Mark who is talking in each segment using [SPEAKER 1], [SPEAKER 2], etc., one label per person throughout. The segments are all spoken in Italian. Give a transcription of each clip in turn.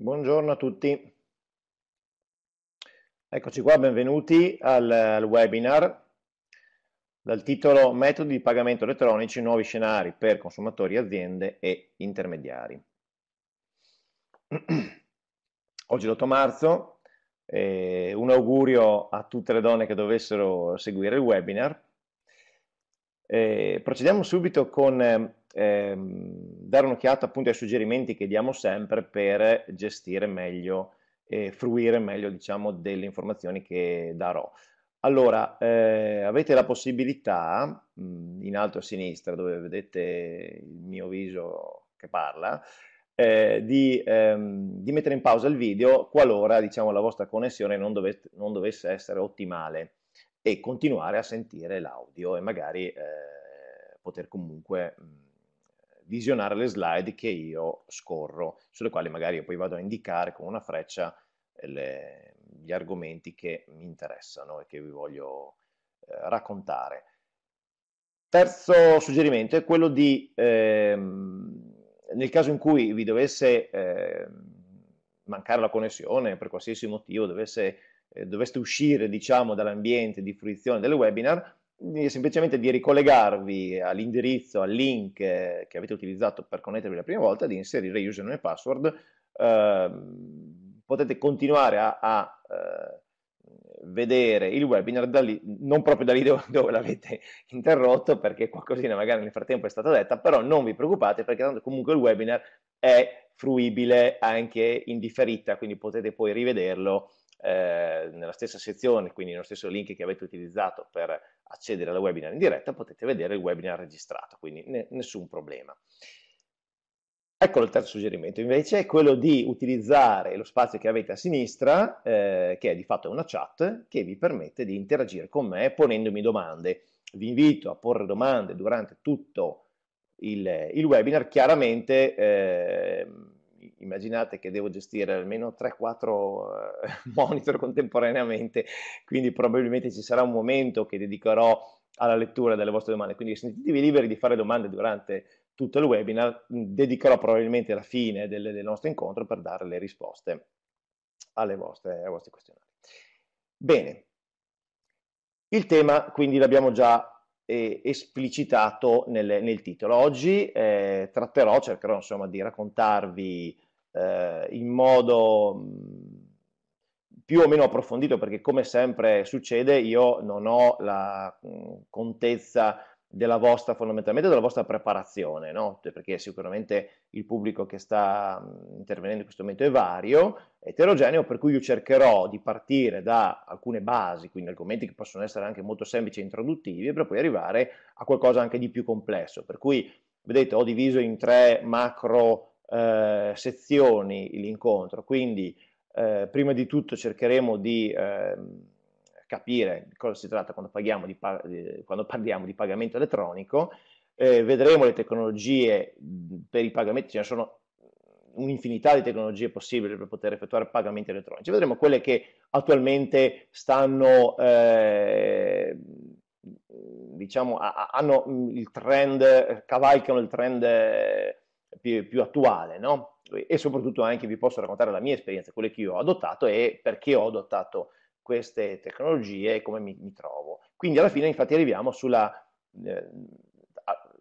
[SPEAKER 1] Buongiorno a tutti. Eccoci qua, benvenuti al, al, webinar dal titolo Metodi di pagamento elettronici, nuovi scenari per consumatori, aziende e intermediari. Oggi è l'8 marzo, eh, un augurio a tutte le donne che dovessero seguire il webinar. Eh, procediamo subito con ehm, ehm, dare un'occhiata appunto ai suggerimenti che diamo sempre per gestire meglio e fruire meglio diciamo, delle informazioni che darò. Allora, eh, avete la possibilità, mm, in alto a sinistra dove vedete il mio viso che parla, eh, di, ehm, di, mettere in pausa il video qualora diciamo, la vostra connessione non, dovete, non, dovesse essere ottimale e continuare a sentire l'audio e magari eh, poter comunque... Mh, mm, visionare le slide che io scorro, sulle quali magari io poi vado a indicare con una freccia eh, le, gli argomenti che mi interessano e che vi voglio eh, raccontare. Terzo suggerimento è quello di, ehm, nel caso in cui vi dovesse eh, mancare la connessione per qualsiasi motivo, dovesse, eh, doveste uscire diciamo, dall'ambiente di fruizione del webinar, semplicemente di ricollegarvi all'indirizzo, al link eh, che avete utilizzato per connettervi la prima volta, di inserire username e password, eh, potete continuare a, a eh, vedere il webinar da lì, non proprio da lì dove, dove l'avete interrotto, perché qualcosina magari nel frattempo è stata detta, però non vi preoccupate perché tanto comunque il webinar è fruibile anche in differita, quindi potete poi rivederlo eh, nella stessa sezione, quindi nello stesso link che avete utilizzato per accedere al webinar in diretta potete vedere il webinar registrato, quindi ne nessun problema. Ecco il terzo suggerimento invece, è quello di utilizzare lo spazio che avete a sinistra, eh, che è di fatto una chat, che vi permette di interagire con me ponendomi domande. Vi invito a porre domande durante tutto il, il webinar, chiaramente... Eh, immaginate che devo gestire almeno 3-4 eh, monitor contemporaneamente, quindi probabilmente ci sarà un momento che dedicherò alla lettura delle vostre domande, quindi sentitevi liberi di fare domande durante tutto il webinar, mm, dedicherò probabilmente la fine del, del nostro incontro per dare le risposte alle vostre, ai vostri Bene, il tema quindi l'abbiamo già eh, esplicitato nel, nel, titolo. Oggi eh, tratterò, cercherò insomma di raccontarvi eh, in modo mm, più o meno approfondito perché come sempre succede io non ho la mm, contezza della vostra, fondamentalmente della vostra preparazione, no? Cioè, perché sicuramente il pubblico che sta intervenendo in questo momento è vario, eterogeneo, per cui io cercherò di partire da alcune basi, quindi argomenti che possono essere anche molto semplici e introduttivi, per poi arrivare a qualcosa anche di più complesso. Per cui, vedete, ho diviso in tre macro eh, sezioni l'incontro, quindi eh, prima di tutto cercheremo di... Eh, capire di cosa si tratta quando, di, eh, quando parliamo di pagamento elettronico. Eh, vedremo le tecnologie per i pagamenti, ce ne sono un'infinità di tecnologie possibili per poter effettuare pagamenti elettronici. Vedremo quelle che attualmente stanno, eh, diciamo, a, hanno il trend, cavalcano il trend eh, più, più attuale, no? E soprattutto anche vi posso raccontare la mia esperienza, quelle che io ho adottato e perché ho adottato queste tecnologie e come mi, mi, trovo. Quindi alla fine infatti arriviamo sulla, eh,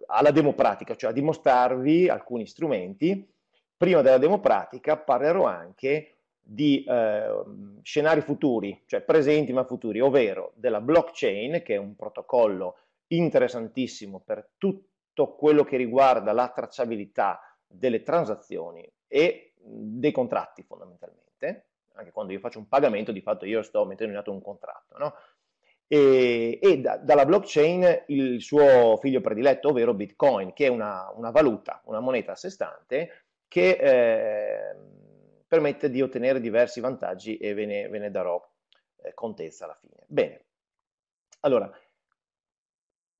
[SPEAKER 1] alla democratica, cioè a dimostrarvi alcuni strumenti. Prima della democratica parlerò anche di eh, scenari futuri, cioè presenti ma futuri, ovvero della blockchain, che è un protocollo interessantissimo per tutto quello che riguarda la tracciabilità delle transazioni e dei contratti fondamentalmente, anche quando io faccio un pagamento, di fatto io sto mettendo in atto un contratto, no? e, e da, dalla blockchain il suo figlio prediletto, ovvero Bitcoin, che è una, una valuta, una moneta a sé stante, che eh, permette di ottenere diversi vantaggi e ve ne, ve ne darò eh, contezza alla fine. Bene, allora,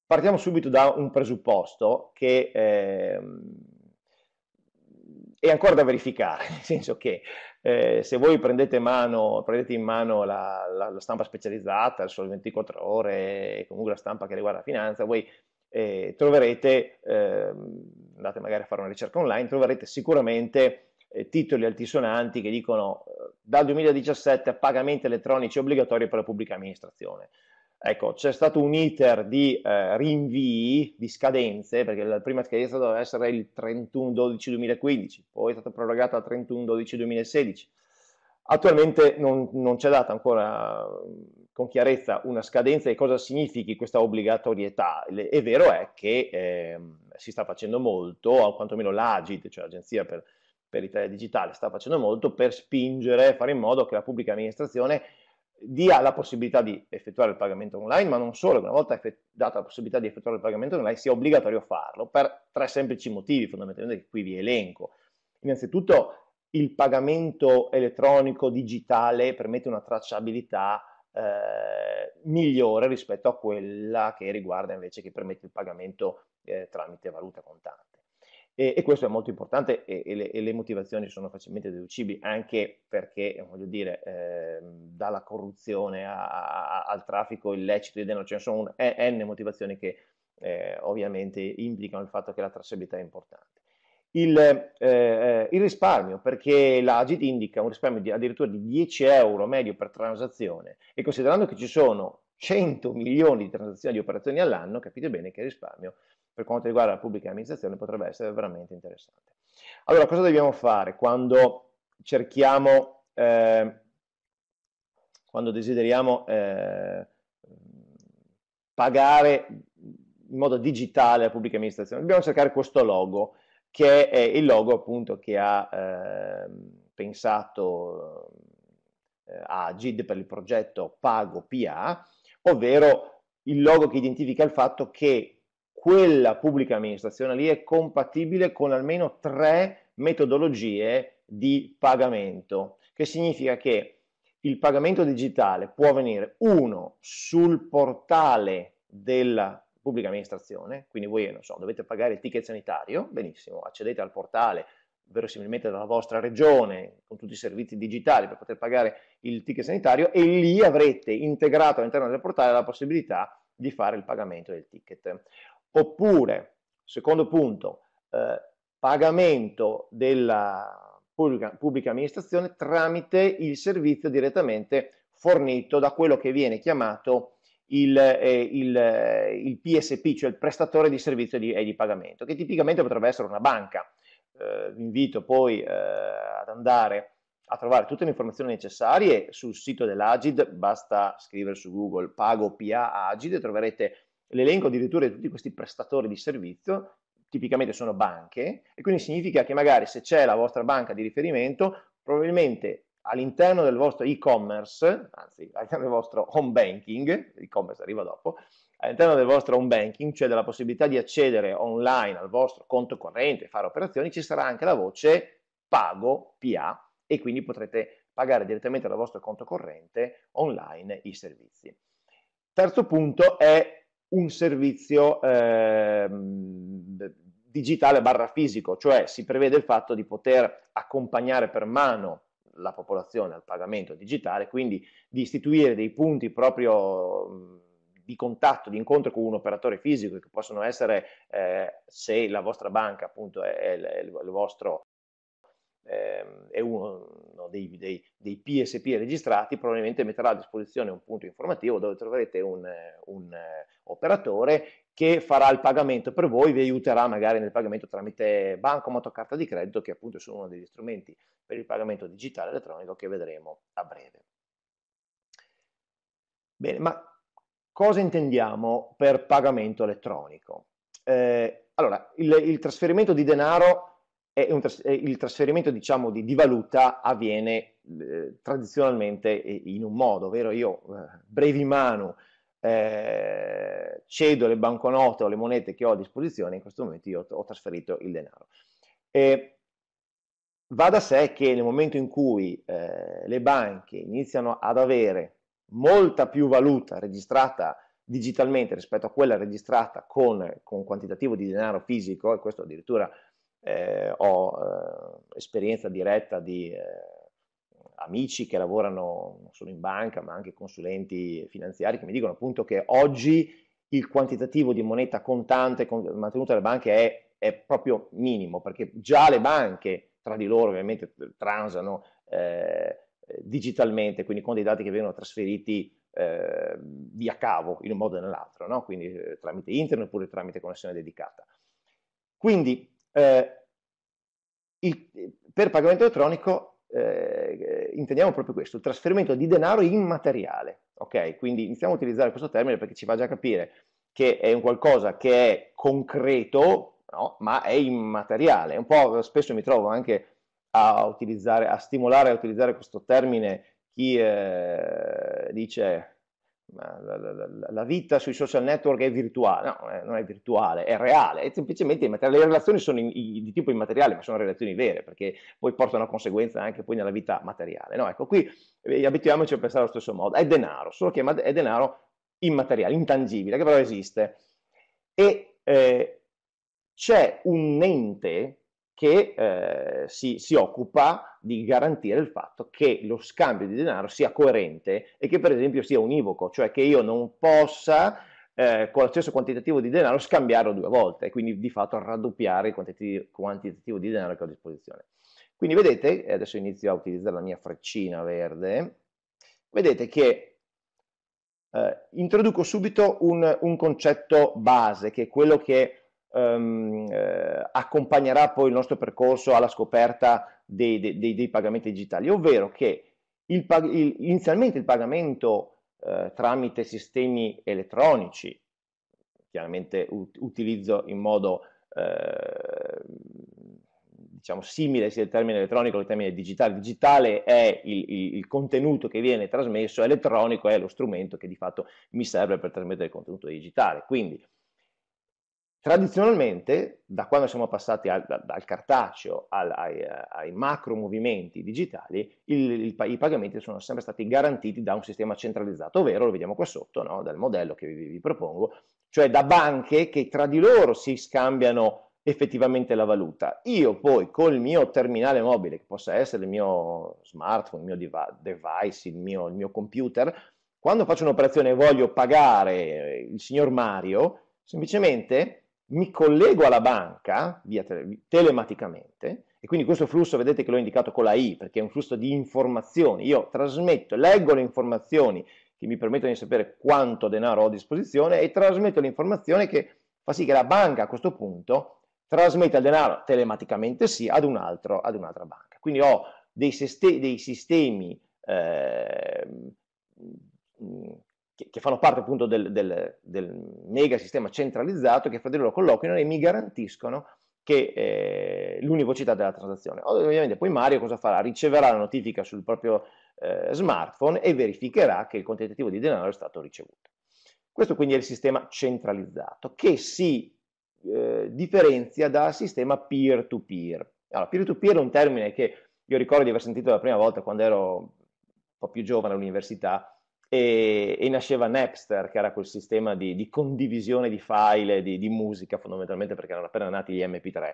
[SPEAKER 1] partiamo subito da un presupposto che eh, è ancora da verificare, nel senso che eh, se voi prendete, mano, prendete in mano la, la, la, stampa specializzata, il Sole 24 Ore, comunque la stampa che riguarda la finanza, voi eh, troverete, eh, andate magari a fare una ricerca online, troverete sicuramente eh, titoli altisonanti che dicono eh, dal 2017 pagamenti elettronici obbligatori per la pubblica amministrazione. Ecco, c'è stato un iter di eh, rinvii, di scadenze, perché la prima scadenza doveva essere il 31-12-2015, poi è stata prorogata al 31-12-2016. Attualmente non, non c'è data ancora mm, con chiarezza una scadenza e cosa significhi questa obbligatorietà. È vero è che eh, si sta facendo molto, o quantomeno l'Agit, cioè l'Agenzia per, per l'Italia Digitale, sta facendo molto per spingere, fare in modo che la pubblica amministrazione dia la possibilità di effettuare il pagamento online, ma non solo, una volta data la possibilità di effettuare il pagamento online sia obbligatorio farlo per tre semplici motivi fondamentalmente che qui vi elenco. Innanzitutto il pagamento elettronico digitale permette una tracciabilità eh, migliore rispetto a quella che riguarda invece che permette il pagamento eh, tramite valuta contante. E, e, questo è molto importante e, e, le, e, le, motivazioni sono facilmente deducibili, anche perché, voglio dire, eh, dalla corruzione a, a, al traffico illecito di denaro, ce ne sono n motivazioni che eh, ovviamente implicano il fatto che la tracciabilità è importante. Il, eh, eh il risparmio, perché l'Agit indica un risparmio di, addirittura di 10 euro medio per transazione e considerando che ci sono 100 milioni di transazioni di operazioni all'anno, capite bene che il risparmio per quanto riguarda la pubblica amministrazione potrebbe essere veramente interessante. Allora, cosa dobbiamo fare quando cerchiamo, eh, quando desideriamo eh, pagare in modo digitale la pubblica amministrazione? Dobbiamo cercare questo logo, che è il logo appunto che ha ehm, eh, pensato a GID per il progetto Pago PA, ovvero il logo che identifica il fatto che quella pubblica amministrazione lì è compatibile con almeno tre metodologie di pagamento, che significa che il pagamento digitale può avvenire uno sul portale della pubblica amministrazione, quindi voi non so, dovete pagare il ticket sanitario, benissimo, accedete al portale verosimilmente dalla vostra regione, con tutti i servizi digitali per poter pagare il ticket sanitario e lì avrete integrato all'interno del portale la possibilità di fare il pagamento del ticket. Oppure, secondo punto, eh, pagamento della pubblica, pubblica amministrazione tramite il servizio direttamente fornito da quello che viene chiamato il, eh, il, eh, il, PSP, cioè il prestatore di servizio di, e di pagamento, che tipicamente potrebbe essere una banca. Eh, vi invito poi eh, ad andare a trovare tutte le informazioni necessarie sul sito dell'Agid, basta scrivere su Google pago PA Agid e troverete L'elenco addirittura di tutti questi prestatori di servizio tipicamente sono banche e quindi significa che magari se c'è la vostra banca di riferimento, probabilmente all'interno del vostro e-commerce, anzi all'interno del vostro home banking, l'e-commerce arriva dopo, all'interno del vostro home banking, cioè della possibilità di accedere online al vostro conto corrente e fare operazioni, ci sarà anche la voce pago PA e quindi potrete pagare direttamente dal vostro conto corrente online i servizi. Terzo punto è un servizio eh, digitale barra fisico, cioè si prevede il fatto di poter accompagnare per mano la popolazione al pagamento digitale, quindi di istituire dei punti proprio di contatto, di incontro con un operatore fisico, che possono essere, eh, se la vostra banca appunto è, è il, il vostro ehm, è uno dei, dei, dei, PSP registrati, probabilmente metterà a disposizione un punto informativo dove troverete un, un uh, operatore che farà il pagamento per voi, vi aiuterà magari nel pagamento tramite banco, moto, carta di credito, che appunto sono uno degli strumenti per il pagamento digitale elettronico che vedremo a breve. Bene, ma cosa intendiamo per pagamento elettronico? Eh, allora, il, il trasferimento di denaro e un, e il trasferimento diciamo, di, di, valuta avviene eh, tradizionalmente eh, in un modo, ovvero io eh, brevi mano eh, cedo le banconote o le monete che ho a disposizione, in questo momento io ho trasferito il denaro. E va da sé che nel momento in cui eh, le banche iniziano ad avere molta più valuta registrata digitalmente rispetto a quella registrata con, con quantitativo di denaro fisico, e questo addirittura eh, ho eh, esperienza diretta di eh, amici che lavorano non solo in banca ma anche consulenti finanziari che mi dicono appunto che oggi il quantitativo di moneta contante mantenuta dalle banche è, è proprio minimo perché già le banche tra di loro ovviamente transano eh, digitalmente, quindi con dei dati che vengono trasferiti eh, via cavo in un modo o nell'altro, no? quindi eh, tramite internet oppure tramite connessione dedicata. Quindi eh, il, per pagamento elettronico eh, intendiamo proprio questo, il trasferimento di denaro immateriale, ok? Quindi iniziamo a utilizzare questo termine perché ci fa già capire che è un qualcosa che è concreto, no? ma è immateriale. Un po' spesso mi trovo anche a, utilizzare, a stimolare a utilizzare questo termine chi eh, dice la, la, la, vita sui social network è virtuale, no, eh, non è virtuale, è reale, è semplicemente immateriale. le relazioni sono in, in, di tipo immateriale, ma sono relazioni vere, perché poi portano a conseguenza anche poi nella vita materiale. No? Ecco, qui eh, abituiamoci a pensare allo stesso modo, è denaro, solo che è denaro immateriale, intangibile, che però esiste. E eh, c'è un ente che eh, si, si, occupa di garantire il fatto che lo scambio di denaro sia coerente e che per esempio sia univoco, cioè che io non possa eh, con lo stesso quantitativo di denaro scambiarlo due volte e quindi di fatto raddoppiare il quantitativo, quantitativo di denaro che ho a disposizione. Quindi vedete, adesso inizio a utilizzare la mia freccina verde, vedete che eh, introduco subito un, un concetto base che è quello che ehm, eh, accompagnerà poi il nostro percorso alla scoperta dei, dei, dei pagamenti digitali, ovvero che il, il, inizialmente il pagamento eh, tramite sistemi elettronici, chiaramente ut utilizzo in modo eh, diciamo simile sia il termine elettronico che il termine digitale. Digitale è il, il, il, contenuto che viene trasmesso, elettronico è lo strumento che di fatto mi serve per trasmettere il contenuto digitale. Quindi Tradizionalmente, da quando siamo passati al, dal cartaceo al, ai, ai, macro movimenti digitali, il, il, i pagamenti sono sempre stati garantiti da un sistema centralizzato, ovvero, lo vediamo qua sotto, no? dal modello che vi, vi propongo, cioè da banche che tra di loro si scambiano effettivamente la valuta. Io poi col mio terminale mobile, che possa essere il mio smartphone, il mio device, il mio, il mio computer, quando faccio un'operazione e voglio pagare il signor Mario, semplicemente mi collego alla banca via tele telematicamente, e quindi questo flusso vedete che l'ho indicato con la I, perché è un flusso di informazioni, io trasmetto, leggo le informazioni che mi permettono di sapere quanto denaro ho a disposizione e trasmetto l'informazione che fa sì che la banca a questo punto trasmetta il denaro telematicamente sì ad un'altra banca. Quindi ho dei, dei sistemi eh, che, che fanno parte appunto del, del, del, mega sistema centralizzato, che fra di loro colloquiano e mi garantiscono che eh, l'univocità della transazione. Ovviamente poi Mario cosa farà? Riceverà la notifica sul proprio eh, smartphone e verificherà che il quantitativo di denaro è stato ricevuto. Questo quindi è il sistema centralizzato che si eh, differenzia dal sistema peer-to-peer. -peer. Allora, peer to -peer è un termine che io ricordo di aver sentito la prima volta quando ero un po' più giovane all'università e, e, nasceva Napster, che era quel sistema di, di condivisione di file, di, di, musica fondamentalmente, perché erano appena nati gli MP3.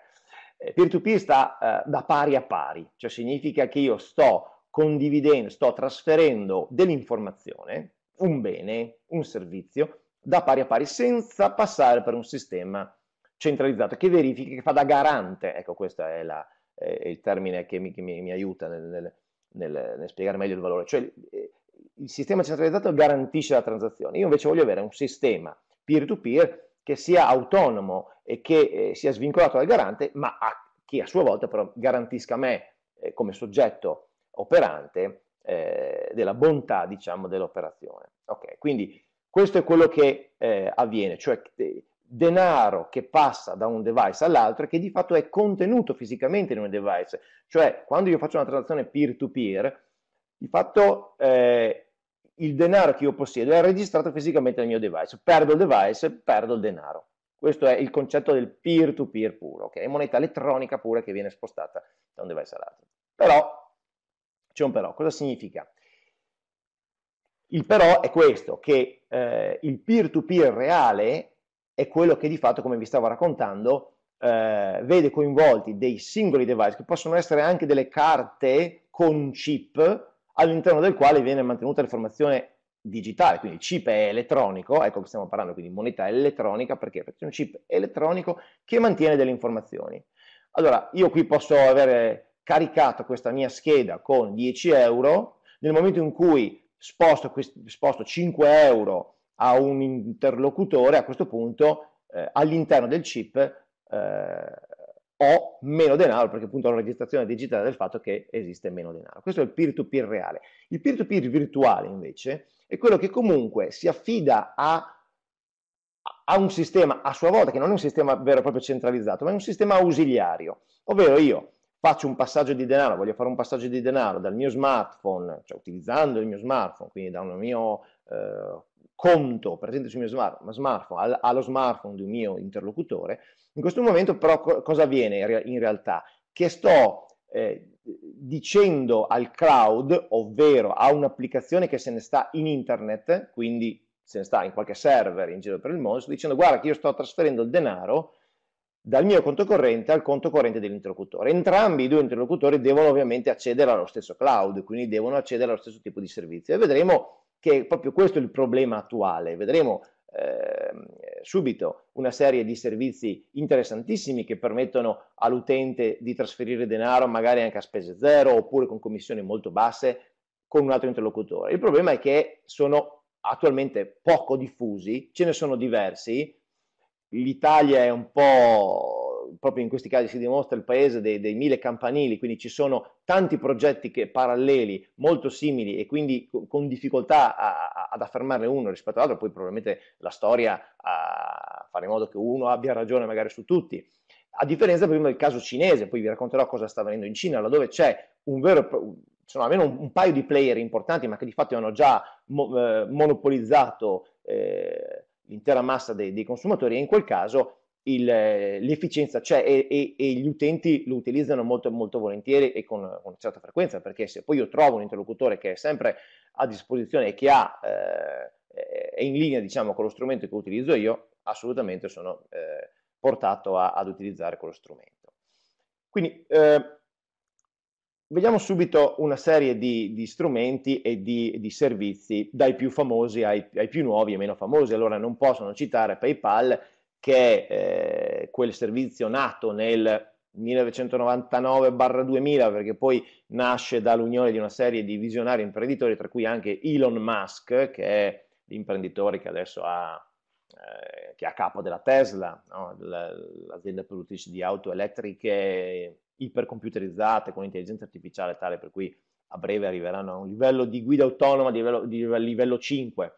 [SPEAKER 1] Eh, peer-to-peer sta eh, da pari a pari, cioè significa che io sto condividendo, sto trasferendo dell'informazione, un bene, un servizio, da pari a pari, senza passare per un sistema centralizzato che verifica, che fa da garante, ecco questo è, la, è il termine che mi, che mi, mi aiuta nel, nel, nel, nel, spiegare meglio il valore, cioè eh, il sistema centralizzato garantisce la transazione. Io invece voglio avere un sistema peer-to-peer che sia autonomo e che eh, sia svincolato dal garante, ma a, che a sua volta però garantisca a me eh, come soggetto operante eh, della bontà diciamo, dell'operazione. Ok, quindi questo è quello che eh, avviene, cioè eh, denaro che passa da un device all'altro e che di fatto è contenuto fisicamente in un device, cioè quando io faccio una transazione peer-to-peer, peer to peer di fatto eh, il denaro che io possiedo è registrato fisicamente nel mio device, perdo il device, perdo il denaro. Questo è il concetto del peer-to-peer puro, che okay? è moneta elettronica pura che viene spostata da un device all'altro. Però, c'è un però, cosa significa? Il però è questo, che eh, il peer-to-peer reale è quello che di fatto, come vi stavo raccontando, eh, vede coinvolti dei singoli device, che possono essere anche delle carte con chip, all'interno del quale viene mantenuta l'informazione digitale, quindi il chip è elettronico, ecco che stiamo parlando quindi di moneta elettronica, perché? Perché è un chip elettronico che mantiene delle informazioni. Allora, io qui posso avere caricato questa mia scheda con 10 euro, nel momento in cui sposto, sposto 5 euro a un interlocutore, a questo punto eh, all'interno del chip eh, ho meno denaro perché appunto ho una registrazione digitale del fatto che esiste meno denaro. Questo è il peer-to-peer reale. Il peer-to-peer -peer virtuale invece è quello che comunque si affida a, a, un sistema a sua volta, che non è un sistema vero e proprio centralizzato, ma è un sistema ausiliario, ovvero io faccio un passaggio di denaro, voglio fare un passaggio di denaro dal mio smartphone, cioè utilizzando il mio smartphone, quindi da un mio eh, conto presente sul mio smartphone, allo smartphone di un mio interlocutore, in questo momento però cosa avviene in realtà? Che sto eh, dicendo al cloud, ovvero a un'applicazione che se ne sta in internet, quindi se ne sta in qualche server in giro per il mondo, sto dicendo guarda che io sto trasferendo il denaro dal mio conto corrente al conto corrente dell'interlocutore. Entrambi i due interlocutori devono ovviamente accedere allo stesso cloud, quindi devono accedere allo stesso tipo di servizio. E vedremo che è proprio questo il problema attuale. Vedremo eh, subito una serie di servizi interessantissimi che permettono all'utente di trasferire denaro magari anche a spese zero oppure con commissioni molto basse con un altro interlocutore. Il problema è che sono attualmente poco diffusi, ce ne sono diversi, l'Italia è un po' proprio in questi casi si dimostra il paese dei, dei mille campanili, quindi ci sono tanti progetti che, paralleli, molto simili e quindi con difficoltà a, a, ad affermarne uno rispetto all'altro, poi probabilmente la storia a fare in modo che uno abbia ragione magari su tutti. A differenza prima del caso cinese, poi vi racconterò cosa sta avvenendo in Cina, laddove c'è un vero, sono almeno un, un, paio di player importanti, ma che di fatto hanno già mo, eh, monopolizzato eh, l'intera massa dei, dei consumatori e in quel caso il, eh, l'efficienza c'è cioè, e, e, e, gli utenti lo utilizzano molto, molto volentieri e con, con certa frequenza, perché se poi io trovo un interlocutore che è sempre a disposizione e che ha, eh, eh, è in linea diciamo, con lo strumento che utilizzo io, assolutamente sono eh, portato a, ad utilizzare quello strumento. Quindi eh, vediamo subito una serie di, di strumenti e di, di, servizi, dai più famosi ai, ai più nuovi e meno famosi. Allora non possono citare PayPal che è eh, quel servizio nato nel 1999-2000, perché poi nasce dall'unione di una serie di visionari imprenditori, tra cui anche Elon Musk, che è l'imprenditore che adesso ha, eh, che è a capo della Tesla, no? l'azienda produttrice di auto elettriche ipercomputerizzate con intelligenza artificiale tale per cui a breve arriveranno a un livello di guida autonoma di livello, di livello 5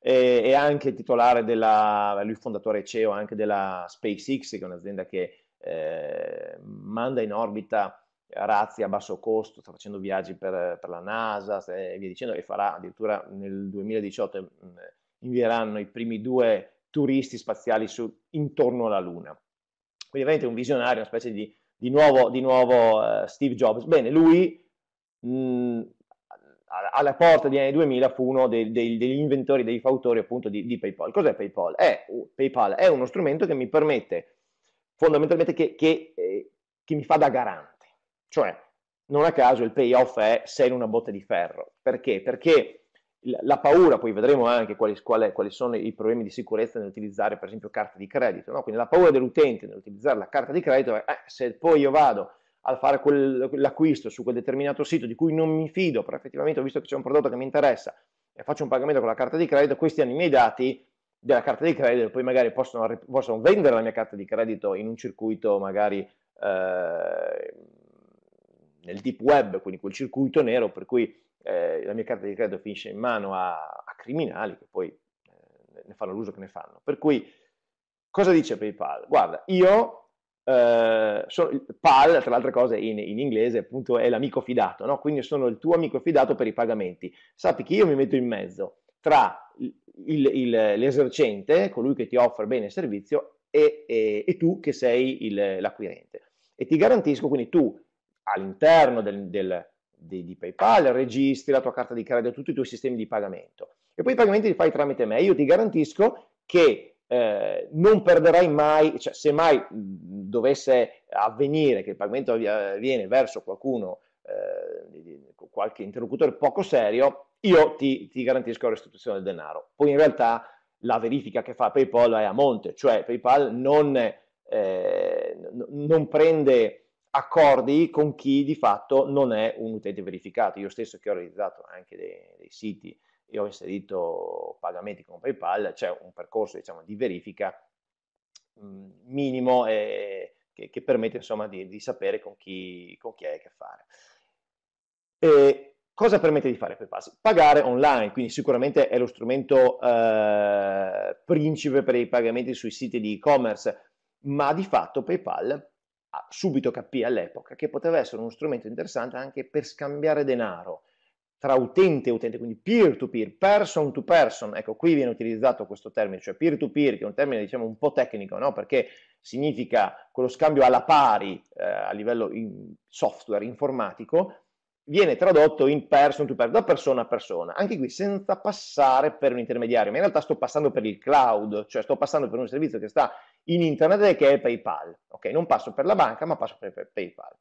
[SPEAKER 1] e, e anche titolare della, lui fondatore CEO anche della SpaceX, che è un'azienda che eh, manda in orbita razzi a basso costo, sta facendo viaggi per, per la NASA e via dicendo, e farà addirittura nel 2018 mm, invieranno i primi due turisti spaziali su, intorno alla Luna. Quindi ovviamente un visionario, una specie di, di nuovo, di nuovo uh, Steve Jobs. Bene, lui mh, mm, alla porta degli anni 2000 fu uno dei, dei, degli inventori, dei fautori appunto di, di PayPal. Cos'è PayPal? È, PayPal è uno strumento che mi permette fondamentalmente che, che, eh, che, mi fa da garante. Cioè, non a caso il payoff è sei in una botte di ferro. Perché? Perché la paura, poi vedremo anche quali, quali, quali sono i problemi di sicurezza nell'utilizzare per esempio carte di credito, no? quindi la paura dell'utente nell'utilizzare la carta di credito è eh, se poi io vado al fare l'acquisto su quel determinato sito di cui non mi fido, però effettivamente ho visto che c'è un prodotto che mi interessa e faccio un pagamento con la carta di credito, questi hanno i miei dati della carta di credito e poi magari possono, possono, vendere la mia carta di credito in un circuito magari eh, nel deep web, quindi quel circuito nero per cui eh, la mia carta di credito finisce in mano a, a criminali che poi eh, ne fanno l'uso che ne fanno. Per cui cosa dice PayPal? Guarda, io eh, PAL, tra le altre cose in, in, inglese, appunto è l'amico fidato, no? quindi sono il tuo amico fidato per i pagamenti. Sappi che io mi metto in mezzo tra il, il, l'esercente, colui che ti offre bene il servizio, e, e, e tu che sei il, l'acquirente. E ti garantisco, quindi tu all'interno del, del, di, di PayPal registri la tua carta di credito, tutti i tuoi sistemi di pagamento. E poi i pagamenti li fai tramite me. Io ti garantisco che eh, non perderai mai, cioè se mai dovesse avvenire che il pagamento avviene verso qualcuno, eh, qualche interlocutore poco serio, io ti, ti garantisco la restituzione del denaro. Poi in realtà la verifica che fa PayPal è a monte, cioè PayPal non, eh, non prende accordi con chi di fatto non è un utente verificato. Io stesso che ho realizzato anche dei, dei siti e ho inserito pagamenti con PayPal, c'è cioè un percorso diciamo, di verifica minimo e, che, che, permette insomma, di, di, sapere con chi, con chi hai a che fare. E cosa permette di fare PayPal? Pagare online, quindi sicuramente è lo strumento eh, principe per i pagamenti sui siti di e-commerce, ma di fatto PayPal ha subito capì all'epoca che poteva essere uno strumento interessante anche per scambiare denaro tra utente e utente, quindi peer-to-peer, person-to-person, ecco qui viene utilizzato questo termine, cioè peer-to-peer, che è un termine diciamo un po' tecnico, no? perché significa quello scambio alla pari eh, a livello in software informatico, viene tradotto in person-to-person, da persona a persona, anche qui senza passare per un intermediario, ma in realtà sto passando per il cloud, cioè sto passando per un servizio che sta in internet e che è PayPal, ok? Non passo per la banca, ma passo per PayPal.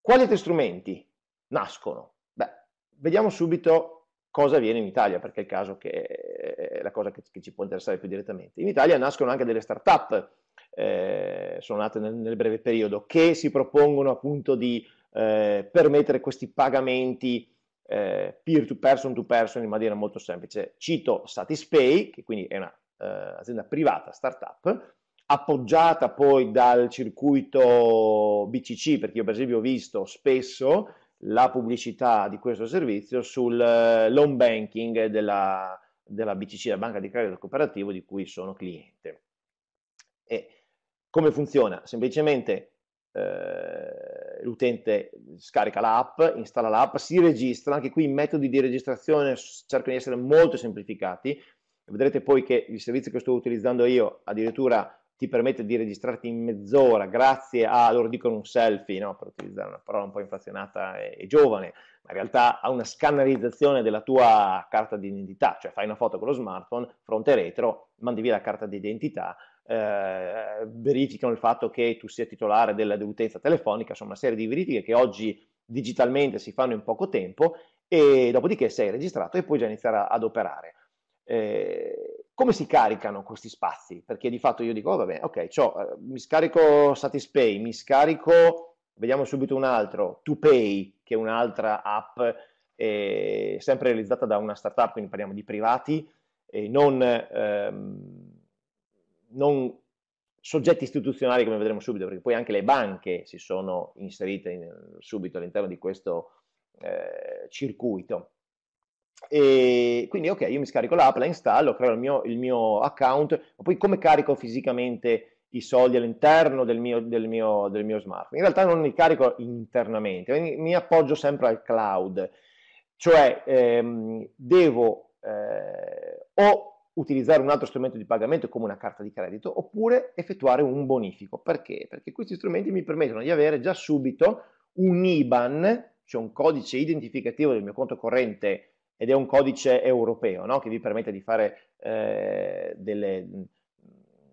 [SPEAKER 1] Quali altri strumenti nascono. Beh, vediamo subito cosa avviene in Italia, perché è il caso che è eh, la cosa che, che ci può interessare più direttamente. In Italia nascono anche delle start-up, eh, sono nate nel, nel, breve periodo, che si propongono appunto di eh, permettere questi pagamenti eh, peer to person to person in maniera molto semplice. Cito Satispay, che quindi è un'azienda eh, privata, start-up, appoggiata poi dal circuito BCC, perché io per esempio ho visto spesso la pubblicità di questo servizio sul eh, banking della, della BCC, la banca di credito cooperativo di cui sono cliente. E come funziona? Semplicemente eh, l'utente scarica l'app, installa l'app, si registra, anche qui i metodi di registrazione cercano di essere molto semplificati, vedrete poi che il servizio che sto utilizzando io addirittura ti permette di registrarti in mezz'ora grazie a, loro dicono un selfie, no? per utilizzare una parola un po' inflazionata e, e giovane, ma in realtà a una scannerizzazione della tua carta d'identità, cioè fai una foto con lo smartphone, fronte e retro, mandi via la carta d'identità, eh, verificano il fatto che tu sia titolare della, dell'utenza telefonica, insomma una serie di verifiche che oggi digitalmente si fanno in poco tempo e dopodiché sei registrato e puoi già iniziare a, ad operare. Eh, come si caricano questi spazi? Perché di fatto io dico, oh, vabbè, ok, cioè, mi scarico Satispay, mi scarico, vediamo subito un altro, ToPay, che è un'altra app eh, sempre realizzata da una startup, quindi parliamo di privati, eh, non, ehm, non, soggetti istituzionali come vedremo subito, perché poi anche le banche si sono inserite in, subito all'interno di questo eh, circuito. E quindi ok, io mi scarico l'app, la installo, creo il mio, il mio account, ma poi come carico fisicamente i soldi all'interno del mio, del, mio, del mio smartphone? In realtà non li carico internamente, mi appoggio sempre al cloud, cioè ehm, devo eh, o utilizzare un altro strumento di pagamento come una carta di credito oppure effettuare un bonifico. Perché? Perché questi strumenti mi permettono di avere già subito un IBAN, cioè un codice identificativo del mio conto corrente ed è un codice europeo no? che vi permette di fare eh, delle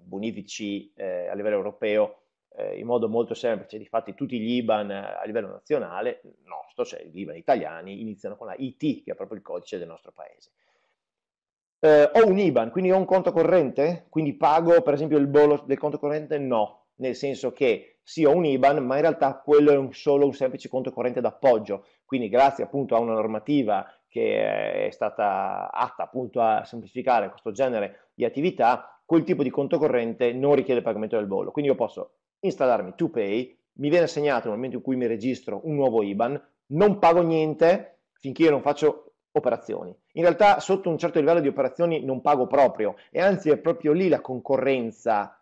[SPEAKER 1] bonifici eh, a livello europeo eh, in modo molto semplice. Difatti tutti gli IBAN eh, a livello nazionale, nostro, cioè gli IBAN italiani, iniziano con la IT, che è proprio il codice del nostro paese. Eh, ho un IBAN, quindi ho un conto corrente? Quindi pago per esempio il bollo del conto corrente? No, nel senso che sì ho un IBAN, ma in realtà quello è un, solo un semplice conto corrente d'appoggio. Quindi grazie appunto a una normativa che è stata atta appunto a semplificare questo genere di attività, quel tipo di conto corrente non richiede il pagamento del bollo. Quindi io posso installarmi ToPay, mi viene assegnato nel momento in cui mi registro un nuovo IBAN, non pago niente finché io non faccio operazioni. In realtà sotto un certo livello di operazioni non pago proprio e anzi è proprio lì la concorrenza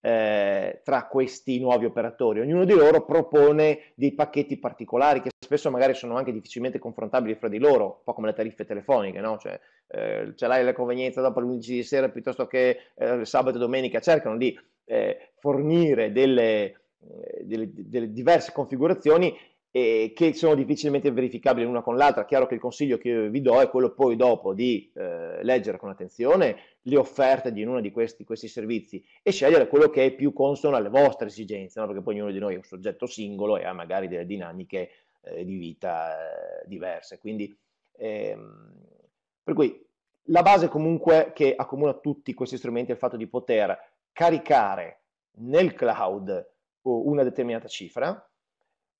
[SPEAKER 1] eh, tra questi nuovi operatori. Ognuno di loro propone dei pacchetti particolari che spesso magari sono anche difficilmente confrontabili fra di loro, un po' come le tariffe telefoniche, no? Cioè, eh, ce l'hai la convenienza dopo le 11 di sera piuttosto che eh, sabato e domenica, cercano di eh, fornire delle, eh, delle, delle diverse configurazioni e che sono difficilmente verificabili l'una con l'altra. Chiaro che il consiglio che vi do è quello poi dopo di eh, leggere con attenzione le offerte di uno di questi, questi, servizi e scegliere quello che è più consono alle vostre esigenze, no? perché poi ognuno di noi è un soggetto singolo e ha magari delle dinamiche eh, di vita eh, diverse. Quindi, ehm, per cui la base comunque che accomuna tutti questi strumenti è il fatto di poter caricare nel cloud uh, una determinata cifra,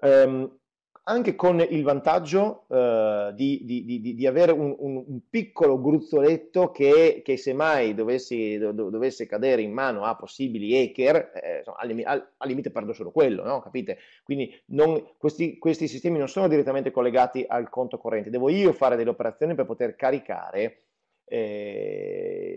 [SPEAKER 1] ehm, anche con il vantaggio eh, di, di, di, di, avere un, un, un piccolo gruzzoletto che, che mai dovessi, do, dovesse cadere in mano a possibili hacker, eh, insomma, al, al, al, limite perdo solo quello, no? capite? Quindi non, questi, questi, sistemi non sono direttamente collegati al conto corrente, devo io fare delle operazioni per poter caricare eh,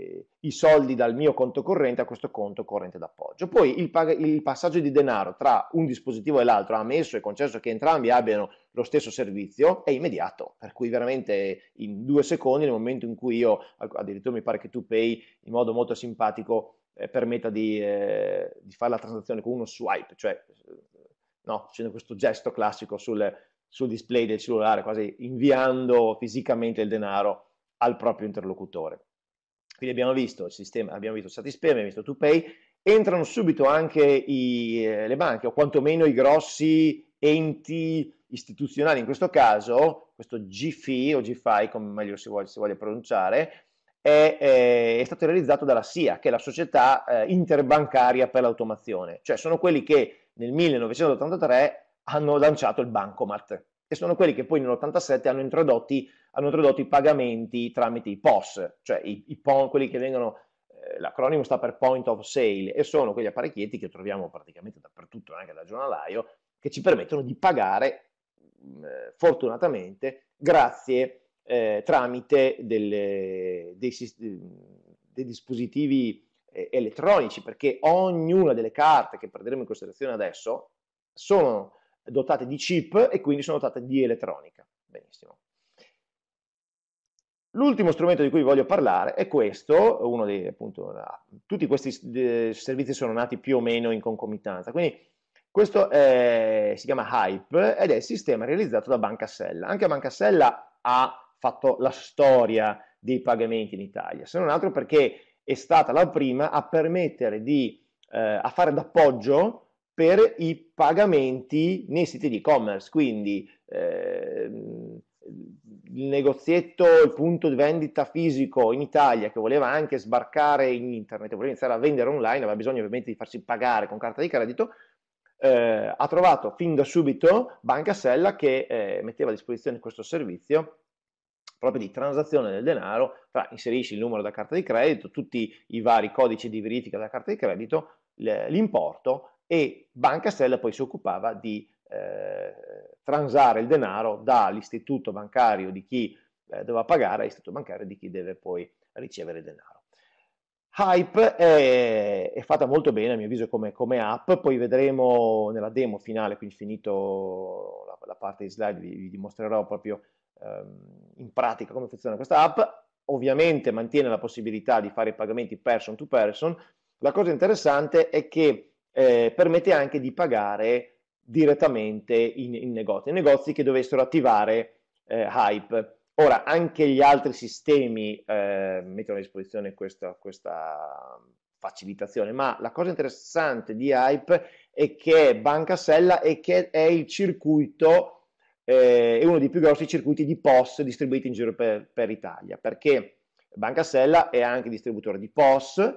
[SPEAKER 1] i soldi dal mio conto corrente a questo conto corrente d'appoggio. Poi il, pag- il, passaggio di denaro tra un dispositivo e l'altro, ammesso e concesso che entrambi abbiano lo stesso servizio, è immediato, per cui veramente in due secondi, nel momento in cui io, addirittura mi pare che tu pay in modo molto simpatico, eh, permetta di, eh, di, fare la transazione con uno swipe, cioè eh, no, facendo questo gesto classico sul, sul display del cellulare, quasi inviando fisicamente il denaro al proprio interlocutore. Quindi abbiamo visto il sistema, abbiamo visto Satispay, abbiamo visto ToPay, entrano subito anche i, eh, le banche o quantomeno i grossi enti istituzionali, in questo caso, questo GFI o GFI, come meglio si vuole, si vuole pronunciare, è, è, eh, è, stato realizzato dalla SIA, che è la società eh, interbancaria per l'automazione, cioè sono quelli che nel 1983 hanno lanciato il bancomat, e sono quelli che poi nell'87 hanno introdotto, hanno introdotto i pagamenti tramite i POS, cioè i, i PON, quelli che vengono, eh, l'acronimo sta per Point of Sale, e sono quegli apparecchietti che troviamo praticamente dappertutto, anche da giornalaio, che ci permettono di pagare, mm, eh, fortunatamente, grazie, eh, tramite delle, dei, mm, dei, dispositivi eh, elettronici, perché ognuna delle carte che prenderemo in considerazione adesso sono dotate di chip e quindi sono dotate di elettronica. Benissimo. L'ultimo strumento di cui voglio parlare è questo, uno dei, appunto, tutti questi servizi sono nati più o meno in concomitanza, quindi questo è, si chiama Hype ed è il sistema realizzato da Banca Sella. Anche Banca Sella ha fatto la storia dei pagamenti in Italia, se non altro perché è stata la prima a permettere di, eh, a fare d'appoggio per i pagamenti nei siti di e-commerce, quindi eh, il negozietto, il punto di vendita fisico in Italia che voleva anche sbarcare in internet, voleva iniziare a vendere online, aveva bisogno ovviamente di farsi pagare con carta di credito, eh, ha trovato fin da subito Banca Sella che eh, metteva a disposizione questo servizio proprio di transazione del denaro, tra inserisci il numero da carta di credito, tutti i vari codici di verifica da carta di credito, l'importo e Banca Stella poi si occupava di eh, transare il denaro dall'istituto bancario di chi eh, doveva pagare all'istituto bancario di chi deve poi ricevere il denaro. Hype è, è fatta molto bene a mio avviso come, come, app, poi vedremo nella demo finale, quindi finito la, la parte di slide vi, vi dimostrerò proprio ehm, in pratica come funziona questa app, ovviamente mantiene la possibilità di fare i pagamenti person to person, la cosa interessante è che eh, permette anche di pagare direttamente in, in negozi, in negozi che dovessero attivare eh, Hype. Ora, anche gli altri sistemi eh, mettono a disposizione questa, questa, facilitazione, ma la cosa interessante di Hype è che Banca Sella è che è il circuito, eh, è uno dei più grossi circuiti di POS distribuiti in giro per, per Italia, perché Banca Sella è anche distributore di POS,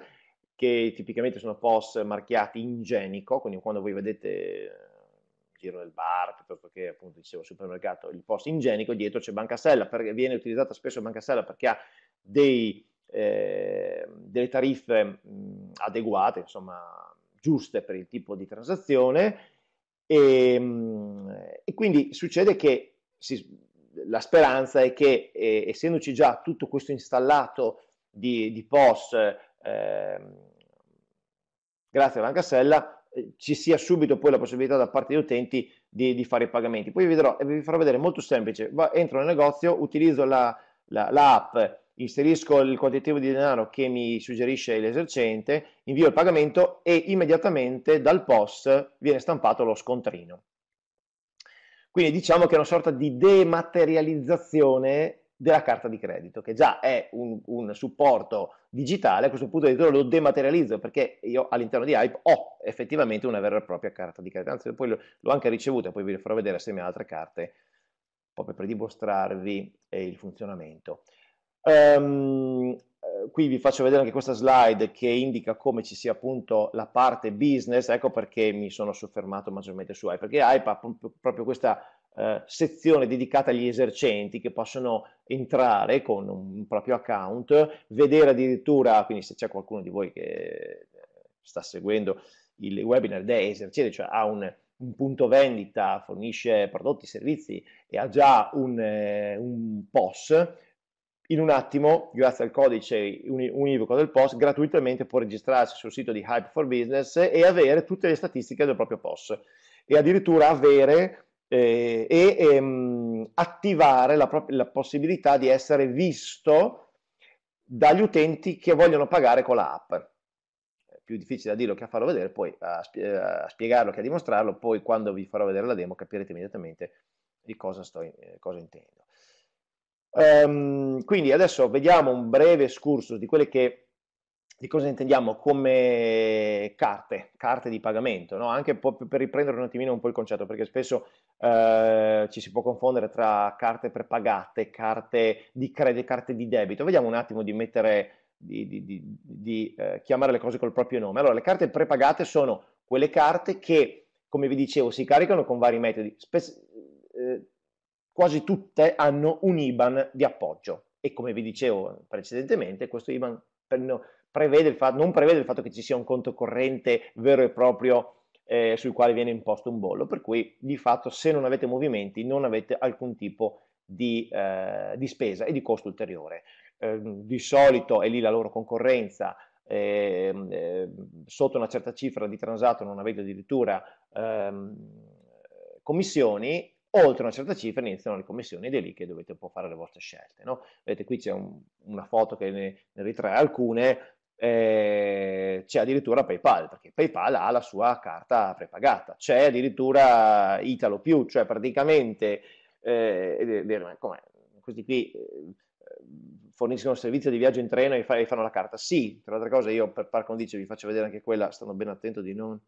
[SPEAKER 1] che tipicamente sono POS marchiati in genico, quindi quando voi vedete eh, giro del bar, piuttosto che appunto dicevo supermercato, il post ingenico, dietro c'è Bancasella, perché viene utilizzata spesso Bancasella perché ha dei, eh, delle tariffe mh, adeguate, insomma giuste per il tipo di transazione e, ehm, mh, e quindi succede che si, la speranza è che eh, essendoci già tutto questo installato di, di POS Ehm, grazie alla Cassella eh, ci sia subito poi la possibilità da parte degli utenti di, di fare i pagamenti. Poi vi, vedrò, vi farò vedere molto semplice, Va, entro nel negozio, utilizzo l'app, la, la inserisco il quantitativo di denaro che mi suggerisce l'esercente, invio il pagamento e immediatamente dal POS viene stampato lo scontrino. Quindi diciamo che è una sorta di dematerializzazione della carta di credito, che già è un, un supporto digitale, a questo punto addirittura lo dematerializzo perché io all'interno di Hype ho effettivamente una vera e propria carta di credito, anzi poi l'ho anche ricevuta, poi vi farò vedere assieme ad altre carte proprio per dimostrarvi eh, il funzionamento. Um, qui vi faccio vedere anche questa slide che indica come ci sia appunto la parte business, ecco perché mi sono soffermato maggiormente su Hype, perché Hype ha proprio questa eh, sezione dedicata agli esercenti che possono entrare con un proprio account, vedere addirittura, quindi se c'è qualcuno di voi che eh, sta seguendo il webinar da esercente, cioè ha un, un, punto vendita, fornisce prodotti, servizi e ha già un, eh, un POS, in un attimo, grazie al codice univoco del POS, gratuitamente può registrarsi sul sito di Hype for Business e avere tutte le statistiche del proprio POS e addirittura avere eh, e ehm, attivare la, pro- la possibilità di essere visto dagli utenti che vogliono pagare con l'app. È più difficile a dirlo che a farlo vedere, poi a, spie- a, spiegarlo che a dimostrarlo, poi quando vi farò vedere la demo capirete immediatamente di cosa, sto in- eh, cosa intendo. Um, quindi adesso vediamo un breve scurso di quelle che di cosa intendiamo come carte, carte di pagamento, no? anche per riprendere un attimino un po' il concetto, perché spesso eh, ci si può confondere tra carte prepagate, carte di credito, carte di debito. Vediamo un attimo di mettere, di, di, di, di eh, chiamare le cose col proprio nome. Allora, le carte prepagate sono quelle carte che, come vi dicevo, si caricano con vari metodi. Spes eh, quasi tutte hanno un IBAN di appoggio e come vi dicevo precedentemente, questo IBAN per, no, prevede il fatto, non prevede il fatto che ci sia un conto corrente vero e proprio eh, sul quale viene imposto un bollo, per cui di fatto se non avete movimenti non avete alcun tipo di, eh, di spesa e di costo ulteriore. Eh, di solito è lì la loro concorrenza, ehm, ehm, sotto una certa cifra di transato non avete addirittura ehm, commissioni, oltre una certa cifra iniziano le commissioni ed è lì che dovete un po' fare le vostre scelte. No? Vedete qui c'è un, una foto che ne, ne ritrae alcune, eh, c'è addirittura PayPal, perché PayPal ha la sua carta prepagata, c'è addirittura Italo più, cioè praticamente eh, questi qui eh, forniscono servizio di viaggio in treno e, fanno la carta. Sì, tra le altre cose io per par condicio vi faccio vedere anche quella, stanno ben attento di non,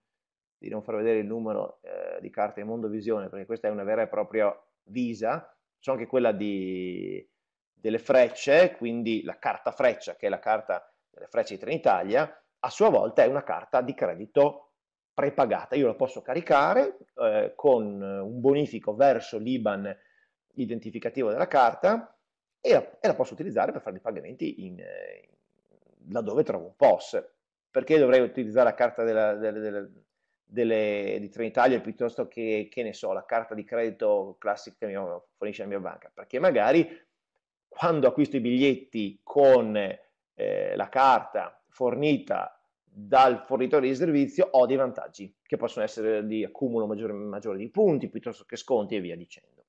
[SPEAKER 1] di non far vedere il numero eh, di carte in Mondovisione, perché questa è una vera e propria visa, c'è anche quella di, delle frecce, quindi la carta freccia, che è la carta delle frecce di Trenitalia, a sua volta è una carta di credito prepagata. Io la posso caricare eh, con un bonifico verso l'IBAN identificativo della carta e la, e la, posso utilizzare per fare dei pagamenti in, eh, laddove trovo un POS. Perché dovrei utilizzare la carta della, della, della, delle, di Trenitalia piuttosto che, che ne so, la carta di credito classica che mi fornisce la mia banca? Perché magari quando acquisto i biglietti con eh, la carta fornita dal fornitore di servizio ho dei vantaggi che possono essere di accumulo maggiore, maggiore di punti piuttosto che sconti e via dicendo.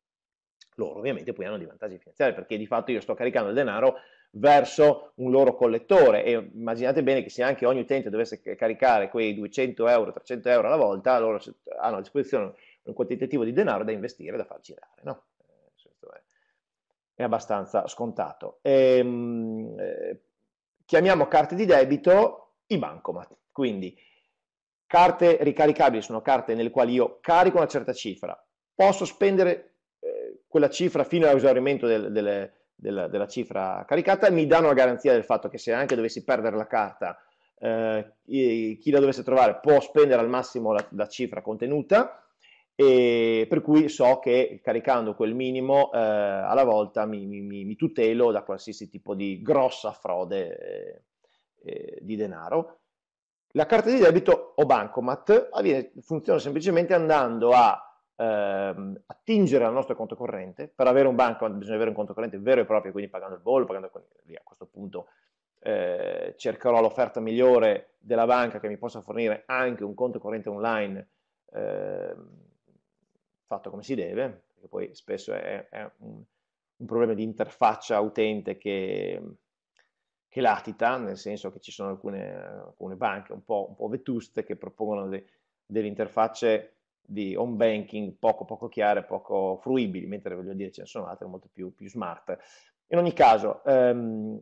[SPEAKER 1] Loro ovviamente poi hanno dei vantaggi finanziari perché di fatto io sto caricando il denaro verso un loro collettore e immaginate bene che se anche ogni utente dovesse caricare quei 200 euro, 300 euro alla volta, loro hanno a disposizione un quantitativo di denaro da investire, da far girare, no? Eh, è abbastanza scontato. E, ehm, eh, chiamiamo carte di debito i bancomat. Quindi carte ricaricabili sono carte nelle quali io carico una certa cifra, posso spendere eh, quella cifra fino all'esaurimento del, del, della, della, cifra caricata, mi danno la garanzia del fatto che se anche dovessi perdere la carta, eh, chi la dovesse trovare può spendere al massimo la, la cifra contenuta e per cui so che caricando quel minimo eh, alla volta mi, mi, mi, tutelo da qualsiasi tipo di grossa frode eh, eh, di denaro. La carta di debito o bancomat avviene, funziona semplicemente andando a ehm, attingere al nostro conto corrente. Per avere un bancomat bisogna avere un conto corrente vero e proprio, quindi pagando il bollo, pagando via. A questo punto eh, cercherò l'offerta migliore della banca che mi possa fornire anche un conto corrente online ehm, fatto come si deve, perché poi spesso è, è un, un, problema di interfaccia utente che, che, latita, nel senso che ci sono alcune, alcune banche un po', un po', vetuste che propongono de, delle interfacce di home banking poco, poco chiare, poco fruibili, mentre voglio dire ce ne sono altre molto più, più smart. In ogni caso, ehm,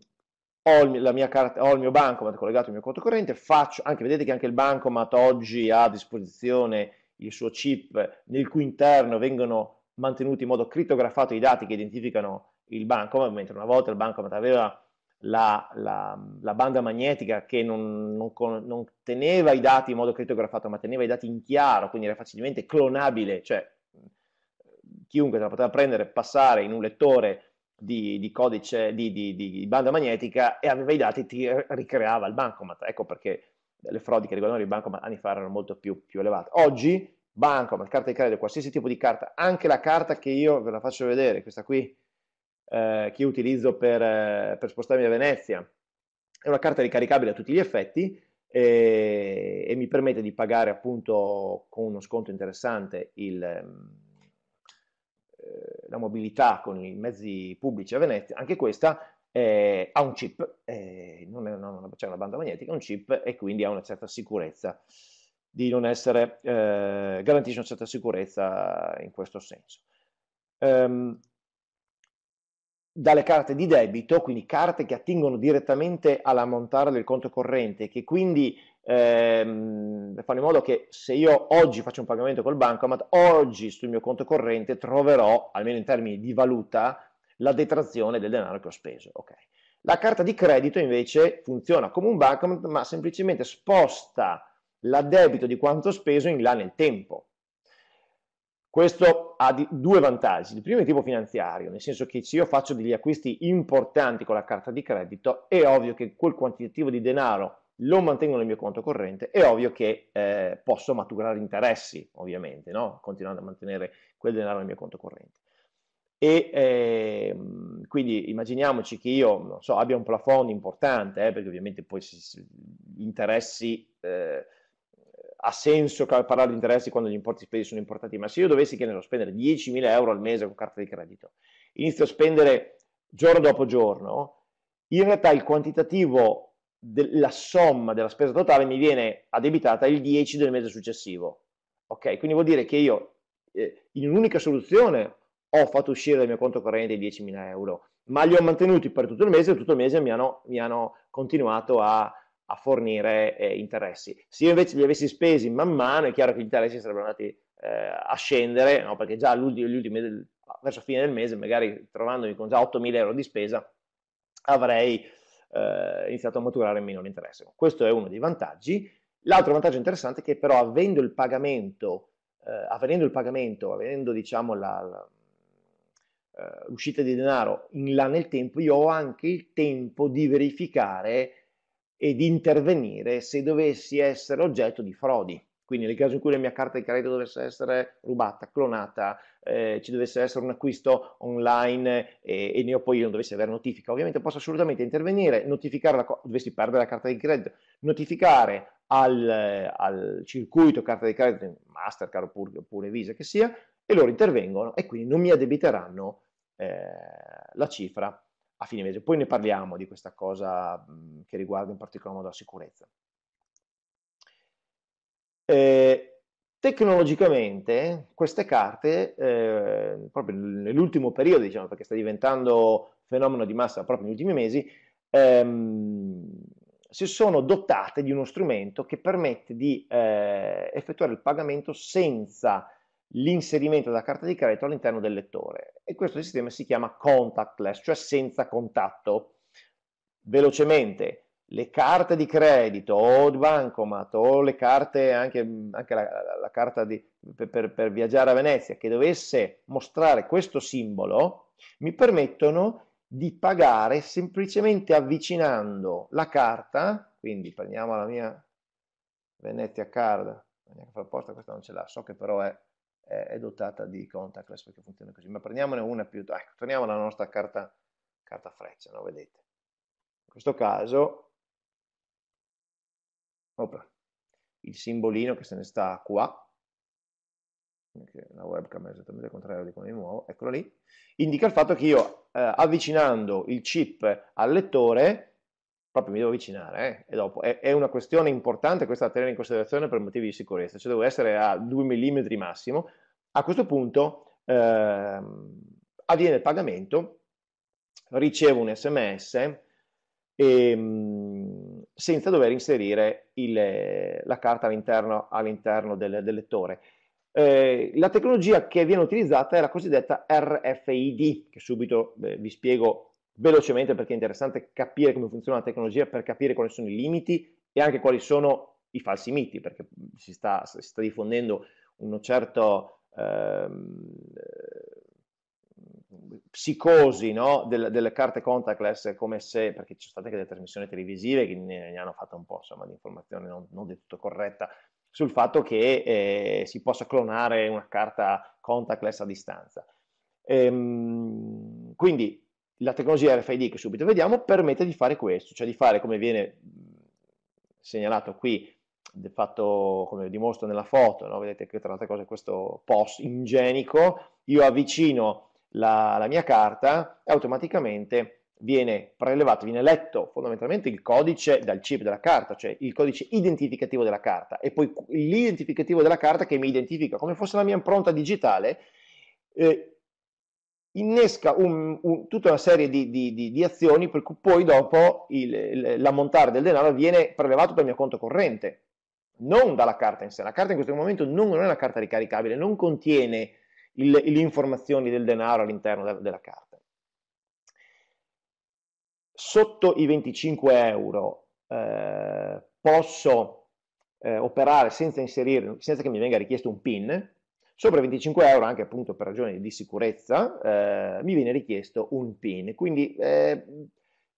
[SPEAKER 1] ho il, carta, ho il, mio bancomat collegato al mio conto corrente, faccio, anche, vedete che anche il bancomat oggi ha a disposizione il suo chip nel cui interno vengono mantenuti in modo crittografato i dati che identificano il bancomat, mentre una volta il bancomat aveva la, la, la banda magnetica che non, non, non, teneva i dati in modo crittografato, ma teneva i dati in chiaro, quindi era facilmente clonabile, cioè eh, chiunque te la poteva prendere, passare in un lettore di, di codice di, di, di, banda magnetica e aveva i dati e ti ricreava il bancomat. Ecco perché le frodi che riguardano il banco ma anni fa erano molto più, più elevate. Oggi banco, ma carta di credito, qualsiasi tipo di carta, anche la carta che io ve la faccio vedere, questa qui, eh, che io utilizzo per, eh, per, spostarmi a Venezia, è una carta ricaricabile a tutti gli effetti e, e mi permette di pagare appunto con uno sconto interessante il, ehm, eh, la mobilità con i mezzi pubblici a Venezia, anche questa eh, ha un chip, eh, non, è, non c'è una banda magnetica, un chip e quindi ha una certa sicurezza di non essere, eh, garantisce una certa sicurezza in questo senso. Um, dalle carte di debito, quindi carte che attingono direttamente all'ammontare del conto corrente, che quindi ehm, fanno in modo che se io oggi faccio un pagamento col bancomat, oggi sul mio conto corrente troverò, almeno in termini di valuta, la detrazione del denaro che ho speso. Okay. La carta di credito invece funziona come un bancomat, ma semplicemente sposta l'addebito di quanto ho speso in là nel tempo. Questo ha due vantaggi. Il primo è tipo finanziario, nel senso che se io faccio degli acquisti importanti con la carta di credito, è ovvio che quel quantitativo di denaro lo mantengo nel mio conto corrente, è ovvio che eh, posso maturare interessi, ovviamente, no? continuando a mantenere quel denaro nel mio conto corrente e eh, quindi immaginiamoci che io so, abbia un plafond importante, eh, perché ovviamente poi si, si, gli interessi eh, ha senso parlare di interessi quando gli importi spesi sono importanti, ma se io dovessi che ne so, spendere 10.000 euro al mese con carta di credito, inizio a spendere giorno dopo giorno, in realtà il quantitativo della somma della spesa totale mi viene addebitata il 10 del mese successivo. Ok, quindi vuol dire che io eh, in un'unica soluzione ho fatto uscire dal mio conto corrente 10.000 euro, ma li ho mantenuti per tutto il mese e tutto il mese mi hanno, mi hanno continuato a, a fornire eh, interessi. Se io invece li avessi spesi man mano, è chiaro che gli interessi sarebbero andati eh, a scendere, no? perché già del, verso fine del mese, magari trovandomi con già 8.000 euro di spesa, avrei eh, iniziato a maturare meno l'interesse. Questo è uno dei vantaggi. L'altro vantaggio interessante è che però avendo il pagamento, eh, avvenendo il pagamento, avendo diciamo la eh, uscita di denaro in là nel tempo, io ho anche il tempo di verificare e di intervenire se dovessi essere oggetto di frodi. Quindi nel caso in cui la mia carta di credito dovesse essere rubata, clonata, eh, ci dovesse essere un acquisto online eh, e, ne ho poi io non dovessi avere notifica, ovviamente posso assolutamente intervenire, notificare, la co- dovessi perdere la carta di credito, notificare al, al circuito carta di credito, Mastercard oppure, oppure Visa che sia, e loro intervengono e quindi non mi addebiteranno eh, la cifra a fine mese. Poi ne parliamo di questa cosa mh, che riguarda in particolar modo la sicurezza. Eh, tecnologicamente queste carte, eh, proprio nell'ultimo periodo, diciamo, perché sta diventando fenomeno di massa proprio negli ultimi mesi, ehm, si sono dotate di uno strumento che permette di eh, effettuare il pagamento senza l'inserimento della carta di credito all'interno del lettore e questo sistema si chiama contactless, cioè senza contatto. Velocemente, le carte di credito o di bancomat o le carte, anche, anche la, la, carta di, per, per viaggiare a Venezia, che dovesse mostrare questo simbolo, mi permettono di pagare semplicemente avvicinando la carta, quindi prendiamo la mia Venezia Card, neanche fa apposta, questa non ce l'ha, so che però è eh, è dotata di contactless perché funziona così. Ma prendiamone una più... Ecco, torniamo alla nostra carta, carta freccia, no? Vedete. In questo caso, opra, il simbolino che se ne sta qua, la webcam è esattamente il contrario di come mi muovo, eccolo lì, indica il fatto che io eh, avvicinando il chip al lettore proprio mi devo avvicinare, eh? e dopo è, è, una questione importante questa da tenere in considerazione per motivi di sicurezza, cioè devo essere a 2 mm massimo, a questo punto eh, avviene il pagamento, ricevo un sms e, ehm, senza dover inserire il, la carta all'interno, all del, del, lettore. Eh, la tecnologia che viene utilizzata è la cosiddetta RFID, che subito beh, vi spiego velocemente perché è interessante capire come funziona la tecnologia per capire quali sono i limiti e anche quali sono i falsi miti, perché mm, si sta, si sta diffondendo una certa ehm, eh, psicosi no? delle, delle, carte contactless, come se, perché ci sono state anche delle trasmissioni televisive che ne, ne hanno fatto un po' insomma, di informazione non, non del tutto corretta, sul fatto che eh, si possa clonare una carta contactless a distanza. Ehm, quindi la tecnologia RFID che subito vediamo permette di fare questo, cioè di fare come viene segnalato qui, fatto come dimostro nella foto, no? vedete che tra l'altro cosa è questo post ingenico, io avvicino la, la mia carta e automaticamente viene prelevato, viene letto fondamentalmente il codice dal chip della carta, cioè il codice identificativo della carta e poi l'identificativo della carta che mi identifica come fosse la mia impronta digitale eh, innesca un, un, tutta una serie di, di, di, di, azioni per cui poi dopo l'ammontare del denaro viene prelevato dal mio conto corrente, non dalla carta in sé. La carta in questo momento non, non è una carta ricaricabile, non contiene il, le informazioni del denaro all'interno de, della carta. Sotto i 25 euro eh, posso eh, operare senza inserire, senza che mi venga richiesto un PIN, Sopra 25 euro, anche appunto per ragioni di sicurezza, eh, mi viene richiesto un PIN. Quindi eh,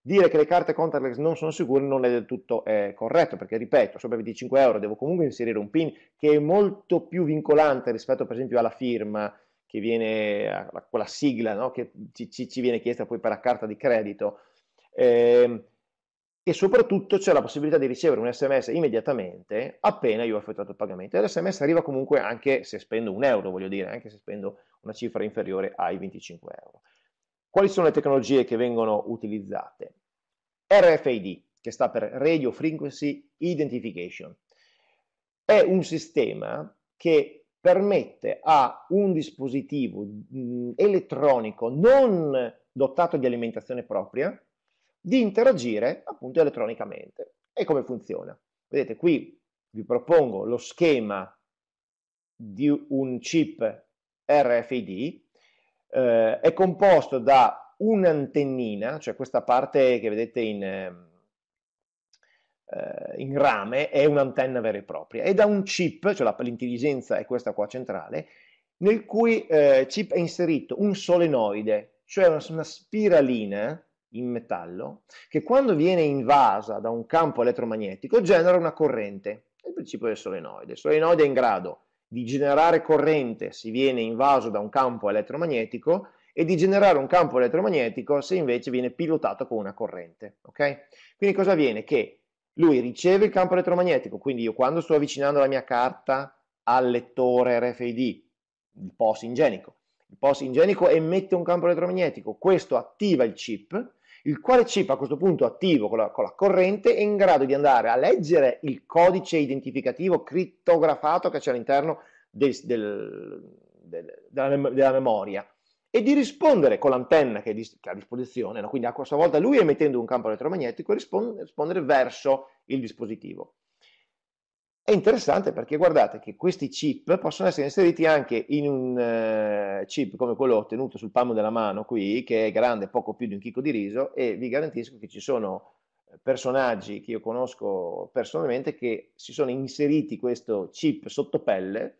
[SPEAKER 1] dire che le carte contactless non sono sicure non è del tutto eh, corretto, perché ripeto, sopra 25 euro devo comunque inserire un PIN che è molto più vincolante rispetto per esempio alla firma che viene, quella sigla no? che ci, ci, viene chiesta poi per la carta di credito. Eh, e soprattutto c'è la possibilità di ricevere un sms immediatamente appena io ho effettuato il pagamento. E l'sms arriva comunque anche se spendo un euro, voglio dire, anche se spendo una cifra inferiore ai 25 euro. Quali sono le tecnologie che vengono utilizzate? RFID, che sta per Radio Frequency Identification. È un sistema che permette a un dispositivo mm, elettronico non dotato di alimentazione propria, di interagire appunto elettronicamente. E come funziona? Vedete qui vi propongo lo schema di un chip RFID, eh, è composto da un'antennina, cioè questa parte che vedete in, eh, in rame è un'antenna vera e propria, e da un chip, cioè l'intelligenza è questa qua centrale, nel cui eh, chip è inserito un solenoide, cioè una, una spiralina in metallo che quando viene invasa da un campo elettromagnetico genera una corrente. È il principio del solenoide. Il solenoide è in grado di generare corrente se viene invaso da un campo elettromagnetico e di generare un campo elettromagnetico se invece viene pilotato con una corrente. Okay? Quindi cosa avviene? Che lui riceve il campo elettromagnetico, quindi io quando sto avvicinando la mia carta al lettore RFID, il POS ingenico, il POS ingenico emette un campo elettromagnetico, questo attiva il chip il quale chip a questo punto attivo con la, con la, corrente è in grado di andare a leggere il codice identificativo crittografato che c'è all'interno del, del, del, della, della, memoria e di rispondere con l'antenna che, che, ha a disposizione, no? quindi a questa volta lui emettendo un campo elettromagnetico risponde, rispondere verso il dispositivo. È interessante perché guardate che questi chip possono essere inseriti anche in un eh, chip come quello ottenuto sul palmo della mano qui, che è grande poco più di un chicco di riso, e vi garantisco che ci sono eh, personaggi che io conosco personalmente che si sono inseriti questo chip sotto pelle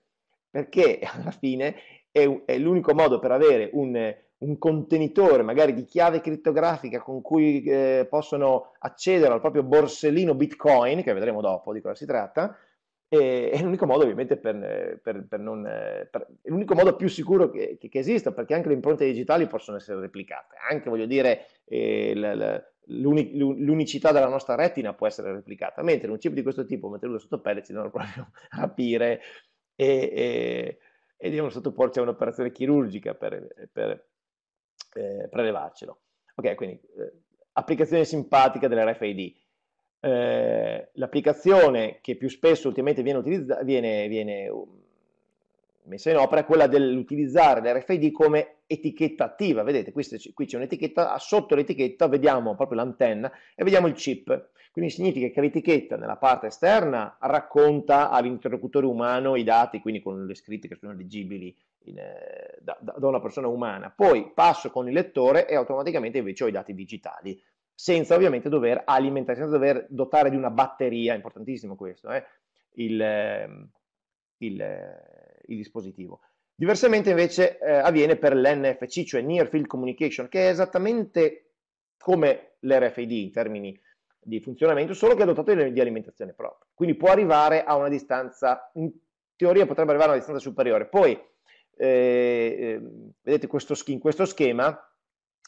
[SPEAKER 1] perché alla fine è, è l'unico modo per avere un, un, contenitore magari di chiave criptografica con cui eh, possono accedere al proprio borsellino bitcoin, che vedremo dopo di cosa si tratta, e, è l'unico modo ovviamente per, eh, per, per non... Eh, per, è l'unico modo più sicuro che, che, che, esista, perché anche le impronte digitali possono essere replicate, anche voglio dire eh, la, la, l'uni, l'unicità della nostra retina può essere replicata, mentre un chip di questo tipo mantenuto sotto pelle ci devono proprio rapire e, e, e devono diciamo, sottoporci a un'operazione chirurgica per, per eh, prelevarcelo. Ok, quindi eh, applicazione simpatica dell'RFID. Eh, l'applicazione che più spesso ultimamente viene, utilizza- viene, viene um, messa in opera è quella dell'utilizzare l'RFID come etichetta attiva. Vedete, qui, qui c'è un'etichetta, ah, sotto l'etichetta vediamo proprio l'antenna e vediamo il chip. Quindi significa che l'etichetta nella parte esterna racconta all'interlocutore umano i dati, quindi con le scritte che sono leggibili in, eh, da, da, una persona umana. Poi passo con il lettore e automaticamente invece ho i dati digitali senza ovviamente dover alimentare, senza dover dotare di una batteria, importantissimo questo, eh, il, ehm, il, eh, il, dispositivo. Diversamente invece eh, avviene per l'NFC, cioè Near Field Communication, che è esattamente come l'RFID in termini di funzionamento, solo che è dotato di alimentazione propria. Quindi può arrivare a una distanza, in teoria potrebbe arrivare a una distanza superiore. Poi, eh, ehm, vedete questo, in questo schema,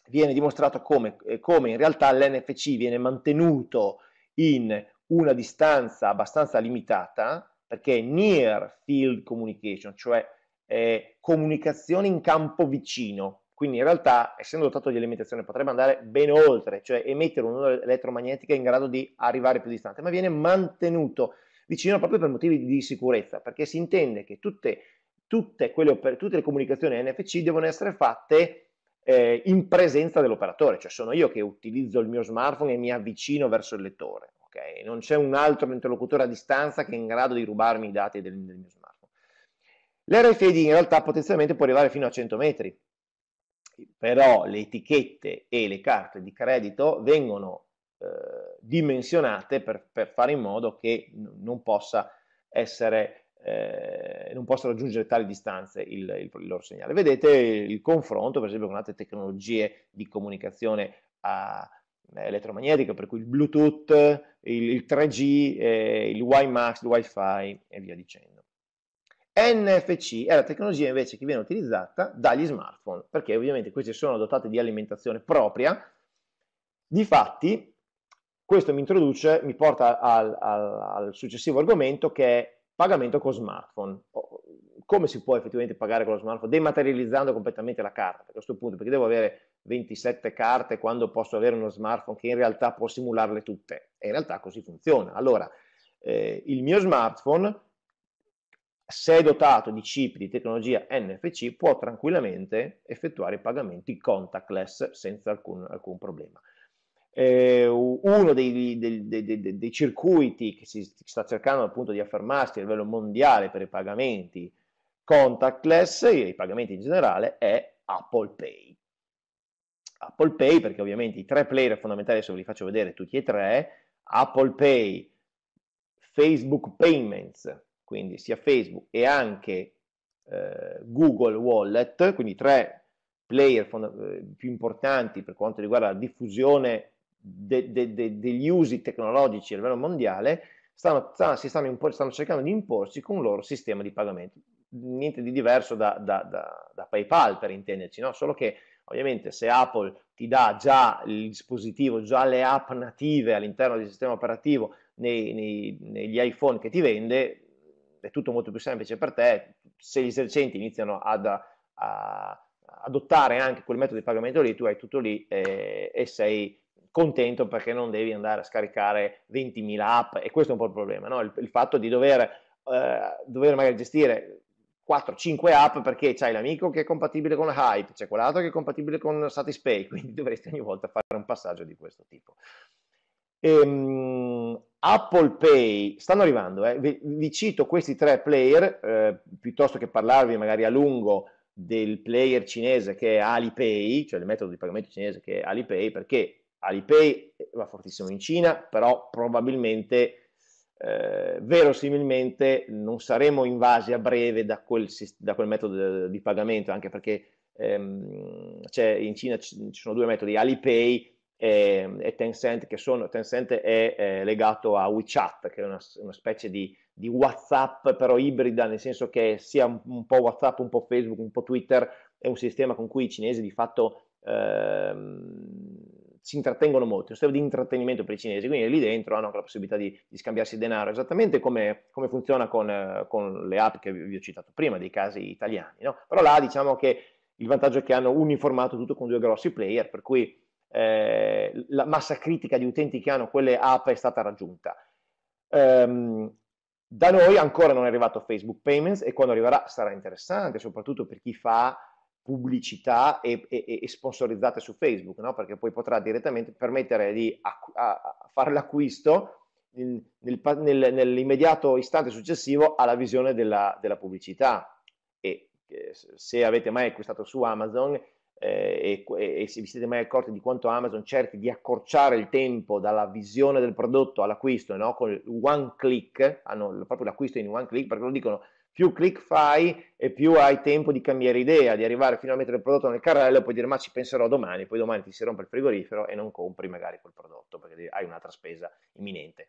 [SPEAKER 1] viene dimostrato come, eh, come in realtà l'NFC viene mantenuto in una distanza abbastanza limitata, perché è near field communication, cioè eh, comunicazione in campo vicino, quindi in realtà essendo dotato di alimentazione potrebbe andare ben oltre, cioè emettere un'onda elettromagnetica in grado di arrivare più distante, ma viene mantenuto vicino proprio per motivi di sicurezza, perché si intende che tutte, tutte, quelle, tutte le comunicazioni NFC devono essere fatte eh, in presenza dell'operatore, cioè sono io che utilizzo il mio smartphone e mi avvicino verso il lettore, okay? non c'è un altro interlocutore a distanza che è in grado di rubarmi i dati del, del mio smartphone. L'RFID in realtà potenzialmente può arrivare fino a 100 metri, però le etichette e le carte di credito vengono eh, dimensionate per, per, fare in modo che non possa essere eh, non possono raggiungere tali distanze il, il, il, loro segnale. Vedete il confronto, per esempio, con altre tecnologie di comunicazione a, eh, elettromagnetica, per cui il Bluetooth, il, il 3G, eh, il WiMAX, il WiFi e via dicendo. NFC è la tecnologia invece che viene utilizzata dagli smartphone, perché ovviamente queste sono dotate di alimentazione propria. Difatti, questo mi introduce, mi porta al, al, al successivo argomento che è pagamento con smartphone. Come si può effettivamente pagare con lo smartphone? Dematerializzando completamente la carta, a questo punto, perché devo avere 27 carte quando posso avere uno smartphone che in realtà può simularle tutte? E in realtà così funziona. Allora, eh, il mio smartphone, se è dotato di chip di tecnologia NFC, può tranquillamente effettuare i pagamenti contactless senza alcun, alcun problema eh, uno dei, dei, dei, dei, circuiti che si sta cercando appunto di affermarsi a livello mondiale per i pagamenti contactless, i pagamenti in generale, è Apple Pay. Apple Pay perché ovviamente i tre player fondamentali, adesso vi faccio vedere tutti e tre, Apple Pay, Facebook Payments, quindi sia Facebook e anche eh, Google Wallet, quindi tre player eh, più importanti per quanto riguarda la diffusione de, de, de, degli usi tecnologici a livello mondiale stanno, stanno, stanno, stanno, cercando di imporsi con il loro sistema di pagamento. Niente di diverso da, da, da, da PayPal per intenderci, no? solo che ovviamente se Apple ti dà già il dispositivo, già le app native all'interno del sistema operativo nei, nei, negli iPhone che ti vende, è tutto molto più semplice per te. Se gli esercenti iniziano ad a, adottare anche quel metodo di pagamento lì, tu hai tutto lì e, eh, e sei contento perché non devi andare a scaricare 20.000 app e questo è un po' il problema, no? il, il, fatto di dover, eh, dover magari gestire 4-5 app perché c'hai l'amico che è compatibile con Hype, c'è quell'altro che è compatibile con Satispay, quindi dovresti ogni volta fare un passaggio di questo tipo. Ehm, Apple Pay, stanno arrivando, eh. vi, vi, cito questi tre player, eh, piuttosto che parlarvi magari a lungo del player cinese che è Alipay, cioè il metodo di pagamento cinese che è Alipay, perché Alipay va fortissimo in Cina, però probabilmente, eh, verosimilmente, non saremo invasi a breve da quel, da quel metodo di pagamento, anche perché ehm, in Cina ci sono due metodi, Alipay e, e Tencent, che sono, Tencent è, è legato a WeChat, che è una, una specie di, di, WhatsApp, però ibrida, nel senso che sia un, un po' WhatsApp, un po' Facebook, un po' Twitter, è un sistema con cui i cinesi di fatto... Ehm, si intrattengono molto, è un sistema di intrattenimento per i cinesi, quindi lì dentro hanno anche la possibilità di, di scambiarsi denaro, esattamente come, come funziona con, con, le app che vi ho citato prima, dei casi italiani. No? Però là diciamo che il vantaggio è che hanno uniformato tutto con due grossi player, per cui eh, la massa critica di utenti che hanno quelle app è stata raggiunta. Ehm, da noi ancora non è arrivato Facebook Payments e quando arriverà sarà interessante, soprattutto per chi fa pubblicità e, e, e sponsorizzate su Facebook, no? perché poi potrà direttamente permettere di acqu- fare l'acquisto nel, nel, nell'immediato istante successivo alla visione della, della pubblicità. E eh, se avete mai acquistato su Amazon, eh, e, e, se vi siete mai accorti di quanto Amazon cerchi di accorciare il tempo dalla visione del prodotto all'acquisto, no? con il one click, hanno proprio l'acquisto in one click, perché lo dicono più click fai e più hai tempo di cambiare idea, di arrivare fino a mettere il prodotto nel carrello e poi dire ma ci penserò domani, poi domani ti si rompe il frigorifero e non compri magari quel prodotto perché hai un'altra spesa imminente.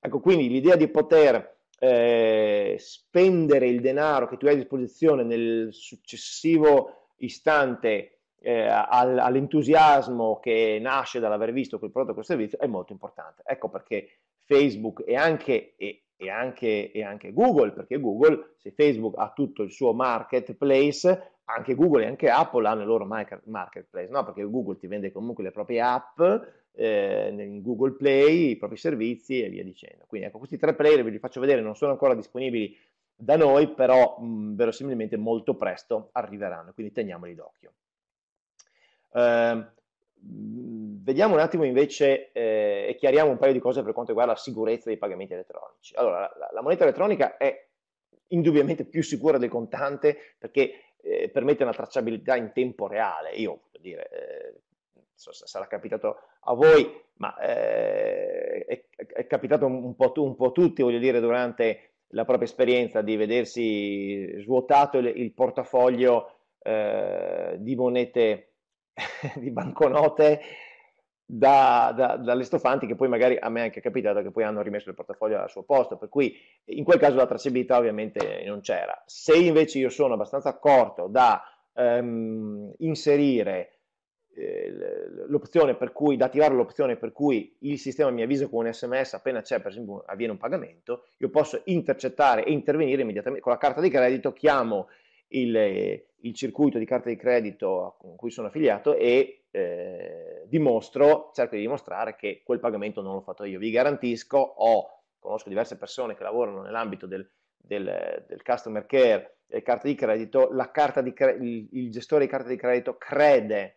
[SPEAKER 1] Ecco, quindi l'idea di poter eh, spendere il denaro che tu hai a disposizione nel successivo istante eh, all, all'entusiasmo che nasce dall'aver visto quel prodotto o quel servizio è molto importante. Ecco perché Facebook e anche e e anche, e anche Google, perché Google, se Facebook ha tutto il suo marketplace, anche Google e anche Apple hanno il loro marketplace, no? perché Google ti vende comunque le proprie app, eh, in Google Play, i propri servizi e via dicendo. Quindi ecco, questi tre player ve li faccio vedere, non sono ancora disponibili da noi, però mh, mm, verosimilmente molto presto arriveranno, quindi teniamoli d'occhio. Eh, Vediamo un attimo invece eh, e chiariamo un paio di cose per quanto riguarda la sicurezza dei pagamenti elettronici. Allora, la, la moneta elettronica è indubbiamente più sicura del contante perché eh, permette una tracciabilità in tempo reale. Io, voglio dire, eh, so se sarà capitato a voi, ma eh, è, è, capitato un po, tu, un po' a tutti, voglio dire, durante la propria esperienza di vedersi svuotato il, il portafoglio eh, di monete di banconote da, da, dalle stofanti che poi magari a me è anche capitato che poi hanno rimesso il portafoglio al suo posto, per cui in quel caso la tracciabilità ovviamente non c'era. Se invece io sono abbastanza accorto da ehm, inserire eh, l'opzione per cui, da attivare l'opzione per cui il sistema mi avvisa con un sms appena c'è, per esempio avviene un pagamento, io posso intercettare e intervenire immediatamente con la carta di credito, chiamo il, il circuito di carte di credito con cui sono affiliato e eh, dimostro, cerco di dimostrare che quel pagamento non l'ho fatto io. Vi garantisco, ho, conosco diverse persone che lavorano nell'ambito del, del, del customer care e carte di credito, la carta di cre il, il, gestore di carta di credito crede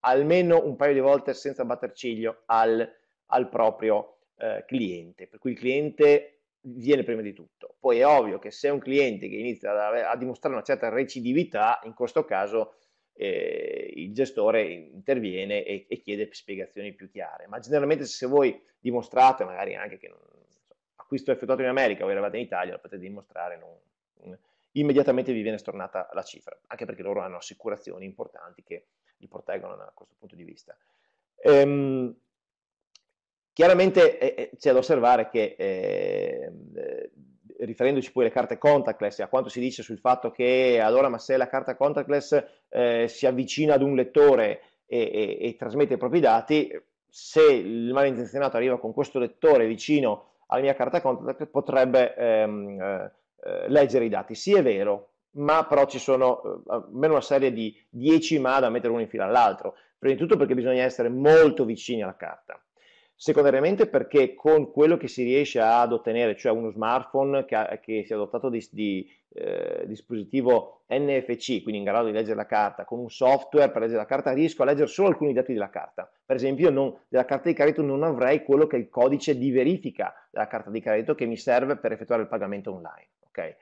[SPEAKER 1] almeno un paio di volte senza batter ciglio al, al proprio eh, cliente. Per cui il cliente viene prima di tutto. Poi è ovvio che se è un cliente che inizia a, a dimostrare una certa recidività, in questo caso eh, il gestore interviene e, e, chiede spiegazioni più chiare. Ma generalmente se voi dimostrate magari anche che non, so, acquisto effettuato in America o eravate in Italia, lo potete dimostrare, non, immediatamente vi viene stornata la cifra, anche perché loro hanno assicurazioni importanti che li proteggono da questo punto di vista. Ehm, Chiaramente eh, eh, c'è da osservare che, ehm, eh, riferendoci poi alle carte contactless, a quanto si dice sul fatto che allora ma se la carta contactless eh, si avvicina ad un lettore e, e, e trasmette i propri dati, se il malintenzionato arriva con questo lettore vicino alla mia carta contactless, potrebbe ehm, eh, eh leggere i dati. Sì, è vero, ma però ci sono eh, almeno una serie di 10 ma da mettere uno in fila all'altro. Prima di tutto perché bisogna essere molto vicini alla carta. Secondariamente perché con quello che si riesce ad ottenere, cioè uno smartphone che, ha, che sia dotato di, di eh, dispositivo NFC, quindi in grado di leggere la carta, con un software per leggere la carta, riesco a leggere solo alcuni dati della carta. Per esempio, non, della carta di credito non avrei quello che è il codice di verifica della carta di credito che mi serve per effettuare il pagamento online. Okay?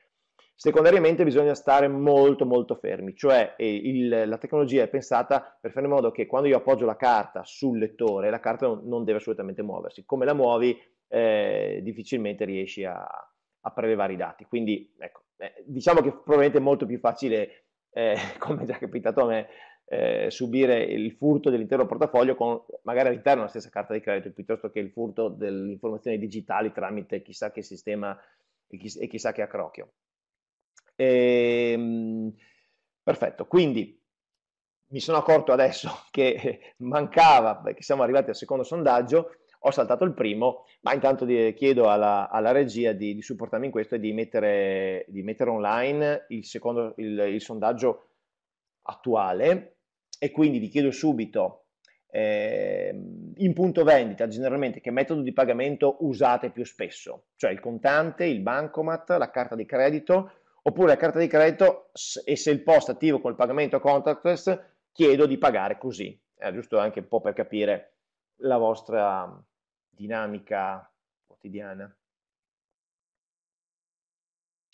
[SPEAKER 1] Secondariamente bisogna stare molto molto fermi, cioè eh, il, la tecnologia è pensata per fare in modo che quando io appoggio la carta sul lettore, la carta non, non deve assolutamente muoversi, come la muovi eh, difficilmente riesci a, a, prelevare i dati, quindi ecco, eh, diciamo che probabilmente è molto più facile, eh, come è già capitato a me, eh, subire il furto dell'intero portafoglio con magari all'interno della stessa carta di credito piuttosto che il furto delle informazioni digitali tramite chissà che sistema e chissà che accrocchio. Ehm, perfetto, quindi mi sono accorto adesso che mancava, perché siamo arrivati al secondo sondaggio, ho saltato il primo, ma intanto di, chiedo alla, alla regia di, di, supportarmi in questo e di mettere, di mettere online il, secondo, il, il, sondaggio attuale e quindi vi chiedo subito eh, in punto vendita generalmente che metodo di pagamento usate più spesso, cioè il contante, il bancomat, la carta di credito, oppure la carta di credito e se il post è attivo col pagamento contactless chiedo di pagare così, è eh, giusto anche un po' per capire la vostra mm, dinamica quotidiana.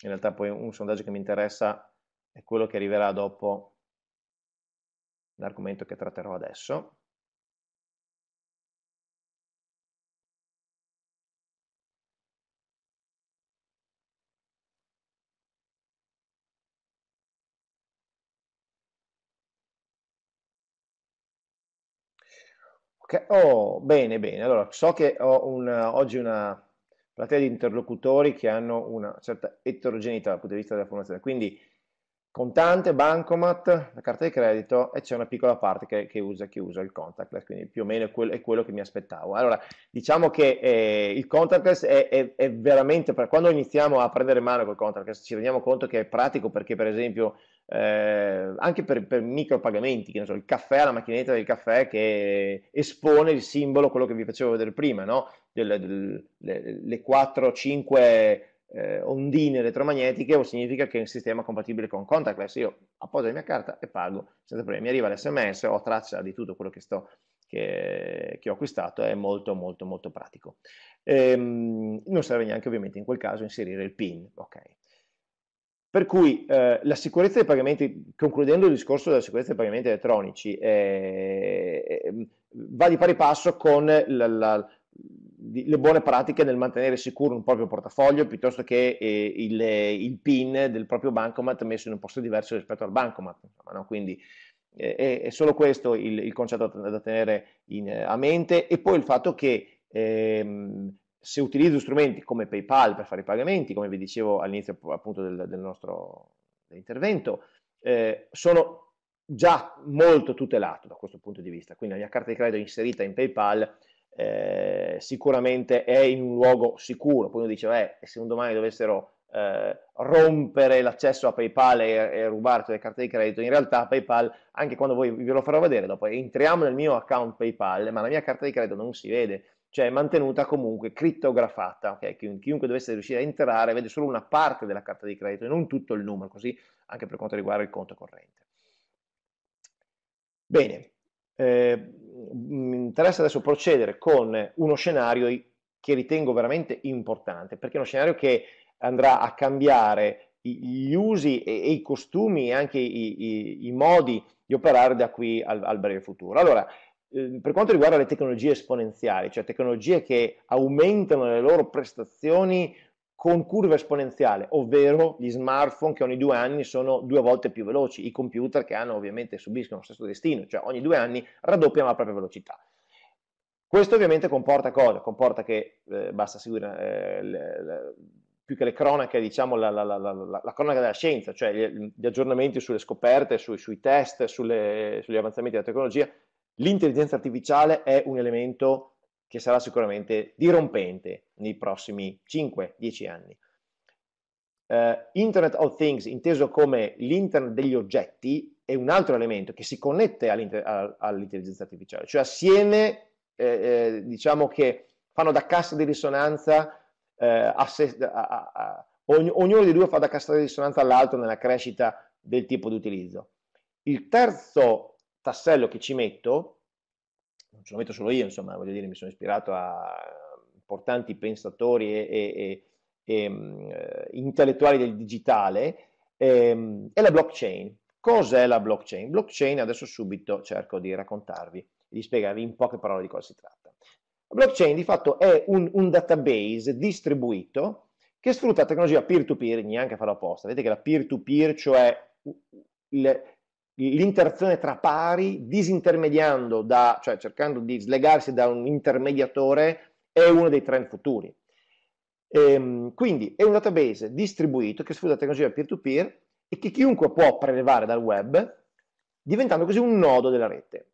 [SPEAKER 1] In realtà poi un sondaggio che mi interessa è quello che arriverà dopo l'argomento che tratterò adesso. Ok, oh, bene, bene. Allora, so che ho una, oggi una platea di interlocutori che hanno una certa eterogeneità dal punto di vista della formazione, quindi contante, bancomat, la carta di credito e c'è una piccola parte che, che, usa, che usa il contactless, quindi più o meno è, quel, è quello che mi aspettavo. Allora, diciamo che eh, il contactless è, è, è veramente, per, quando iniziamo a prendere mano col contactless ci rendiamo conto che è pratico perché per esempio eh, anche per, per micropagamenti, che ne so, il caffè, la macchinetta del caffè che espone il simbolo, quello che vi facevo vedere prima, no? Del, del, le, le 4-5 eh, ondine elettromagnetiche o significa che è un sistema compatibile con contactless. Io appoggio la mia carta e pago senza problemi. Mi arriva l'SMS, ho traccia di tutto quello che, sto, che, che ho acquistato, è molto molto molto pratico. Ehm, non serve neanche ovviamente in quel caso inserire il PIN, ok? Per cui eh, la sicurezza dei pagamenti, concludendo il discorso della sicurezza dei pagamenti elettronici, eh, va di pari passo con la, la, le buone pratiche nel mantenere sicuro un proprio portafoglio piuttosto che eh, il, il, PIN del proprio bancomat messo in un posto diverso rispetto al bancomat. Insomma, no? Quindi eh, è, è, solo questo il, il concetto da, da tenere in, eh, a mente e poi il fatto che ehm, se utilizzo strumenti come PayPal per fare i pagamenti, come vi dicevo all'inizio appunto del, del nostro intervento, eh, sono già molto tutelato da questo punto di vista. Quindi la mia carta di credito inserita in PayPal eh, sicuramente è in un luogo sicuro. Poi uno dice, beh, se un domani dovessero eh, rompere l'accesso a PayPal e, e rubarti le carte di credito, in realtà PayPal, anche quando voi ve lo farò vedere dopo, entriamo nel mio account PayPal, ma la mia carta di credito non si vede cioè mantenuta comunque crittografata. Okay? Chiunque dovesse riuscire a entrare vede solo una parte della carta di credito e non tutto il numero, così anche per quanto riguarda il conto corrente. Bene, eh, mi interessa adesso procedere con uno scenario che ritengo veramente importante, perché è uno scenario che andrà a cambiare gli usi e, e i costumi e anche i, i, i, modi di operare da qui al, al breve futuro. Allora, Ehm, per quanto riguarda le tecnologie esponenziali, cioè tecnologie che aumentano le loro prestazioni con curva esponenziale, ovvero gli smartphone che ogni due anni sono due volte più veloci, i computer che hanno ovviamente subiscono lo stesso destino, cioè ogni due anni raddoppiano la propria velocità. Questo ovviamente comporta cosa? Comporta che eh, basta seguire eh, le, le, più che le cronache, diciamo la, la, la, la cronaca della scienza, cioè gli, gli aggiornamenti sulle scoperte, sui, sui test, sulle, sugli avanzamenti della tecnologia, l'intelligenza artificiale è un elemento che sarà sicuramente dirompente nei prossimi 5-10 anni. Uh, Internet of Things, inteso come l'internet degli oggetti, è un altro elemento che si connette all'intelligenza artificiale, cioè assieme eh, eh, diciamo che fanno da cassa di risonanza, eh, a se, a, a, ogn ognuno di due fa da cassa di risonanza all'altro nella crescita del tipo di utilizzo. Il terzo tassello che ci metto, non ce lo metto solo io, insomma, voglio dire, mi sono ispirato a importanti pensatori e, e, e, e mm, eh, intellettuali del digitale, è ehm, la blockchain. Cos'è la blockchain? Blockchain, adesso subito cerco di raccontarvi, di spiegarvi in poche parole di cosa si tratta. La blockchain di fatto è un, un database distribuito che sfrutta la tecnologia peer-to-peer, neanche a farlo apposta. Vedete che la peer-to-peer, -peer, cioè le, l'interazione tra pari, disintermediando da, cioè cercando di slegarsi da un intermediatore, è uno dei trend futuri. Ehm, quindi è un database distribuito che sfrutta la tecnologia peer-to-peer -peer e che chiunque può prelevare dal web, diventando così un nodo della rete.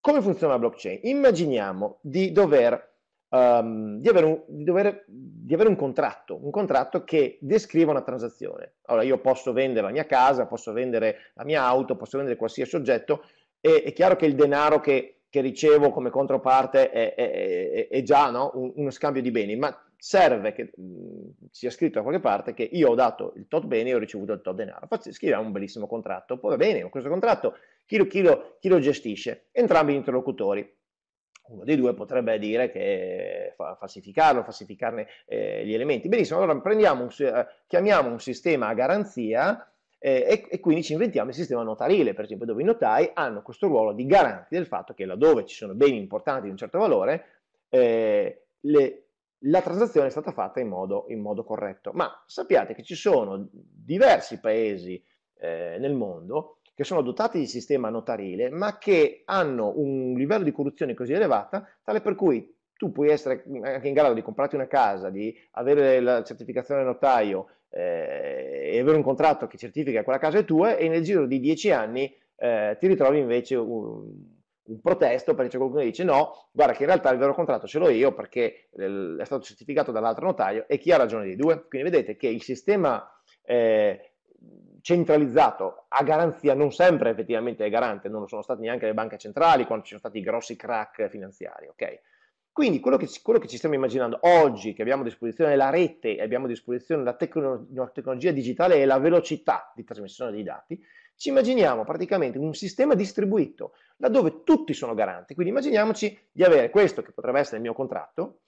[SPEAKER 1] Come funziona la blockchain? Immaginiamo di dover um, di, avere un, di, dover, di, avere un, contratto, un contratto che descriva una transazione. Allora io posso vendere la mia casa, posso vendere la mia auto, posso vendere qualsiasi oggetto, e è chiaro che il denaro che, che ricevo come controparte è, è, è, è già no? un, uno scambio di beni, ma serve che mh, sia scritto da qualche parte che io ho dato il tot bene e ho ricevuto il tot denaro. Facci, scriviamo un bellissimo contratto, poi va bene, questo contratto chi lo, chi lo, chi lo gestisce? Entrambi gli interlocutori uno dei due potrebbe dire che fa, falsificarlo, falsificarne eh, gli elementi. Benissimo, allora un, eh, chiamiamo un sistema a garanzia eh, e, e, quindi ci inventiamo il sistema notarile, per esempio, dove i notai hanno questo ruolo di garanti del fatto che laddove ci sono beni importanti di un certo valore, eh, le, la transazione è stata fatta in modo, in modo, corretto. Ma sappiate che ci sono diversi paesi eh, nel mondo che sono dotati di sistema notarile, ma che hanno un livello di corruzione così elevata, tale per cui tu puoi essere anche in grado di comprarti una casa, di avere la certificazione notaio eh, e avere un contratto che certifica quella casa è tua e nel giro di dieci anni eh, ti ritrovi invece un, un protesto perché c'è qualcuno che dice no, guarda che in realtà il vero contratto ce l'ho io perché eh, è stato certificato dall'altro notaio e chi ha ragione dei due? Quindi vedete che il sistema eh, centralizzato a garanzia, non sempre effettivamente è garante, non lo sono state neanche le banche centrali quando ci sono stati grossi crack finanziari, ok? Quindi quello che, quello che ci stiamo immaginando oggi, che abbiamo a disposizione la rete, abbiamo a disposizione la, tecno, la tecnologia digitale e la velocità di trasmissione dei dati, ci immaginiamo praticamente un sistema distribuito, laddove tutti sono garanti, quindi immaginiamoci di avere questo che potrebbe essere il mio contratto,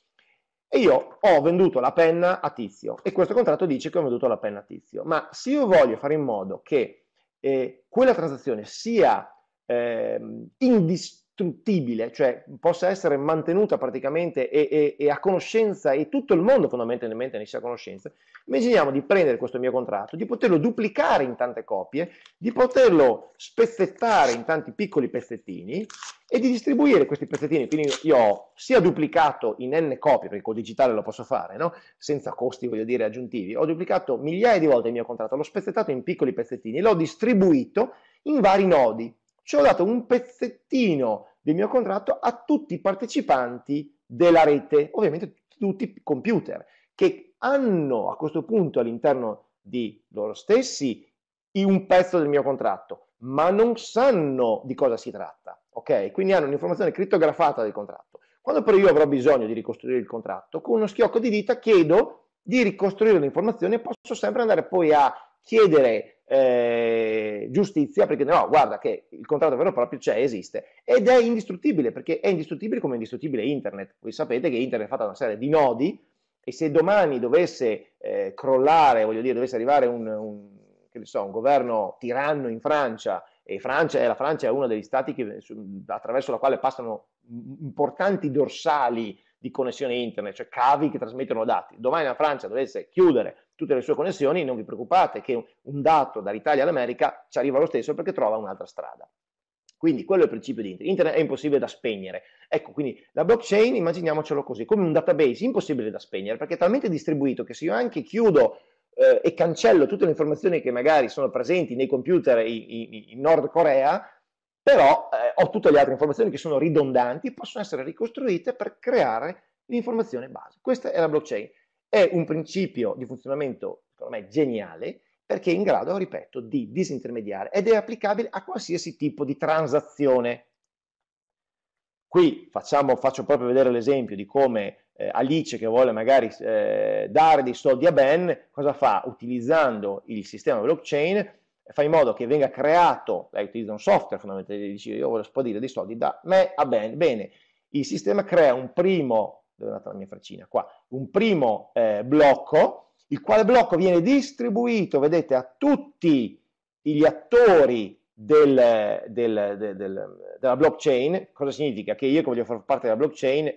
[SPEAKER 1] e io ho venduto la penna a Tizio e questo contratto dice che ho venduto la penna a Tizio, ma se io voglio fare in modo che eh, quella transazione sia eh, indis istruttibile, cioè possa essere mantenuta praticamente e, e, e, a conoscenza e tutto il mondo fondamentalmente ne sia a conoscenza, immaginiamo di prendere questo mio contratto, di poterlo duplicare in tante copie, di poterlo spezzettare in tanti piccoli pezzettini e di distribuire questi pezzettini, quindi io ho sia duplicato in n copie, perché con digitale lo posso fare, no? senza costi voglio dire aggiuntivi, ho duplicato migliaia di volte il mio contratto, l'ho spezzettato in piccoli pezzettini, l'ho distribuito in vari nodi, ci ho dato un pezzettino del mio contratto a tutti i partecipanti della rete, ovviamente tutti i computer, che hanno a questo punto all'interno di loro stessi un pezzo del mio contratto, ma non sanno di cosa si tratta, ok? Quindi hanno un'informazione crittografata del contratto. Quando però io avrò bisogno di ricostruire il contratto, con uno schiocco di dita chiedo di ricostruire l'informazione e posso sempre andare poi a chiedere eh, giustizia perché no, guarda che il contratto vero e proprio c'è, esiste ed è indistruttibile perché è indistruttibile come è indistruttibile internet. Voi sapete che internet è fatta una serie di nodi e se domani dovesse eh, crollare, voglio dire, dovesse arrivare un, un, so, un, governo tiranno in Francia e Francia, la Francia è uno degli stati che, attraverso la quale passano importanti dorsali di connessione internet, cioè cavi che trasmettono dati. Domani la Francia dovesse chiudere tutte le sue connessioni, non vi preoccupate che un dato dall'Italia all'America ci arriva lo stesso perché trova un'altra strada. Quindi quello è il principio di internet. Internet è impossibile da spegnere. Ecco, quindi la blockchain immaginiamocelo così, come un database impossibile da spegnere perché è talmente distribuito che se io anche chiudo eh, e cancello tutte le informazioni che magari sono presenti nei computer in, in, in Nord Corea, però eh, ho tutte le altre informazioni che sono ridondanti possono essere ricostruite per creare l'informazione base. Questa è la blockchain. È un principio di funzionamento, secondo me, geniale, perché è in grado, ripeto, di disintermediare ed è applicabile a qualsiasi tipo di transazione. Qui facciamo, faccio proprio vedere l'esempio di come eh, Alice che vuole magari eh, dare dei soldi a Ben, cosa fa? Utilizzando il sistema blockchain fai in modo che venga creato, lei utilizza un software fondamentalmente, dice io voglio sparire dei soldi da me a Ben, bene, il sistema crea un primo, dove è andata la mia freccina qua, un primo eh, blocco, il quale blocco viene distribuito, vedete, a tutti gli attori del, del, del, della blockchain, cosa significa? Che io che voglio far parte della blockchain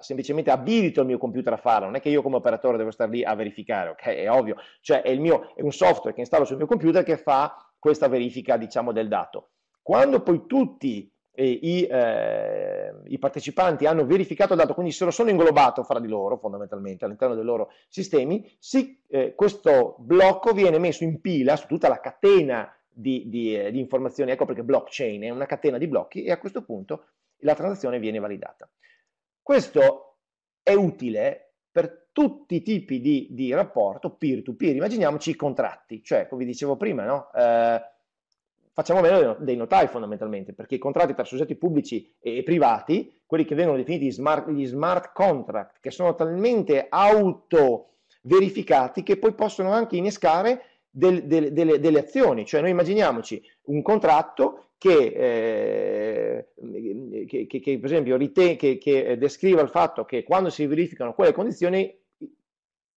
[SPEAKER 1] semplicemente abilito il mio computer a farlo, non è che io come operatore devo stare lì a verificare, ok? È ovvio, cioè è, mio, è un software che installo sul mio computer che fa questa verifica, diciamo, del dato. Quando poi tutti eh, i, eh, i, partecipanti hanno verificato il dato, quindi se lo sono inglobato fra di loro fondamentalmente all'interno dei loro sistemi, si, eh, questo blocco viene messo in pila su tutta la catena di, di, eh, di informazioni, ecco perché blockchain è una catena di blocchi e a questo punto la transazione viene validata. Questo è utile per tutti i tipi di, di rapporto peer-to-peer. Immaginiamoci i contratti, cioè, come vi dicevo prima, no? eh, facciamo meno dei notai fondamentalmente, perché i contratti tra soggetti pubblici e privati, quelli che vengono definiti smart, gli smart contract, che sono talmente auto verificati che poi possono anche innescare del, del, delle, delle, azioni, cioè noi immaginiamoci un contratto che, eh, che, che, che per esempio riten- che, descriva il fatto che quando si verificano quelle condizioni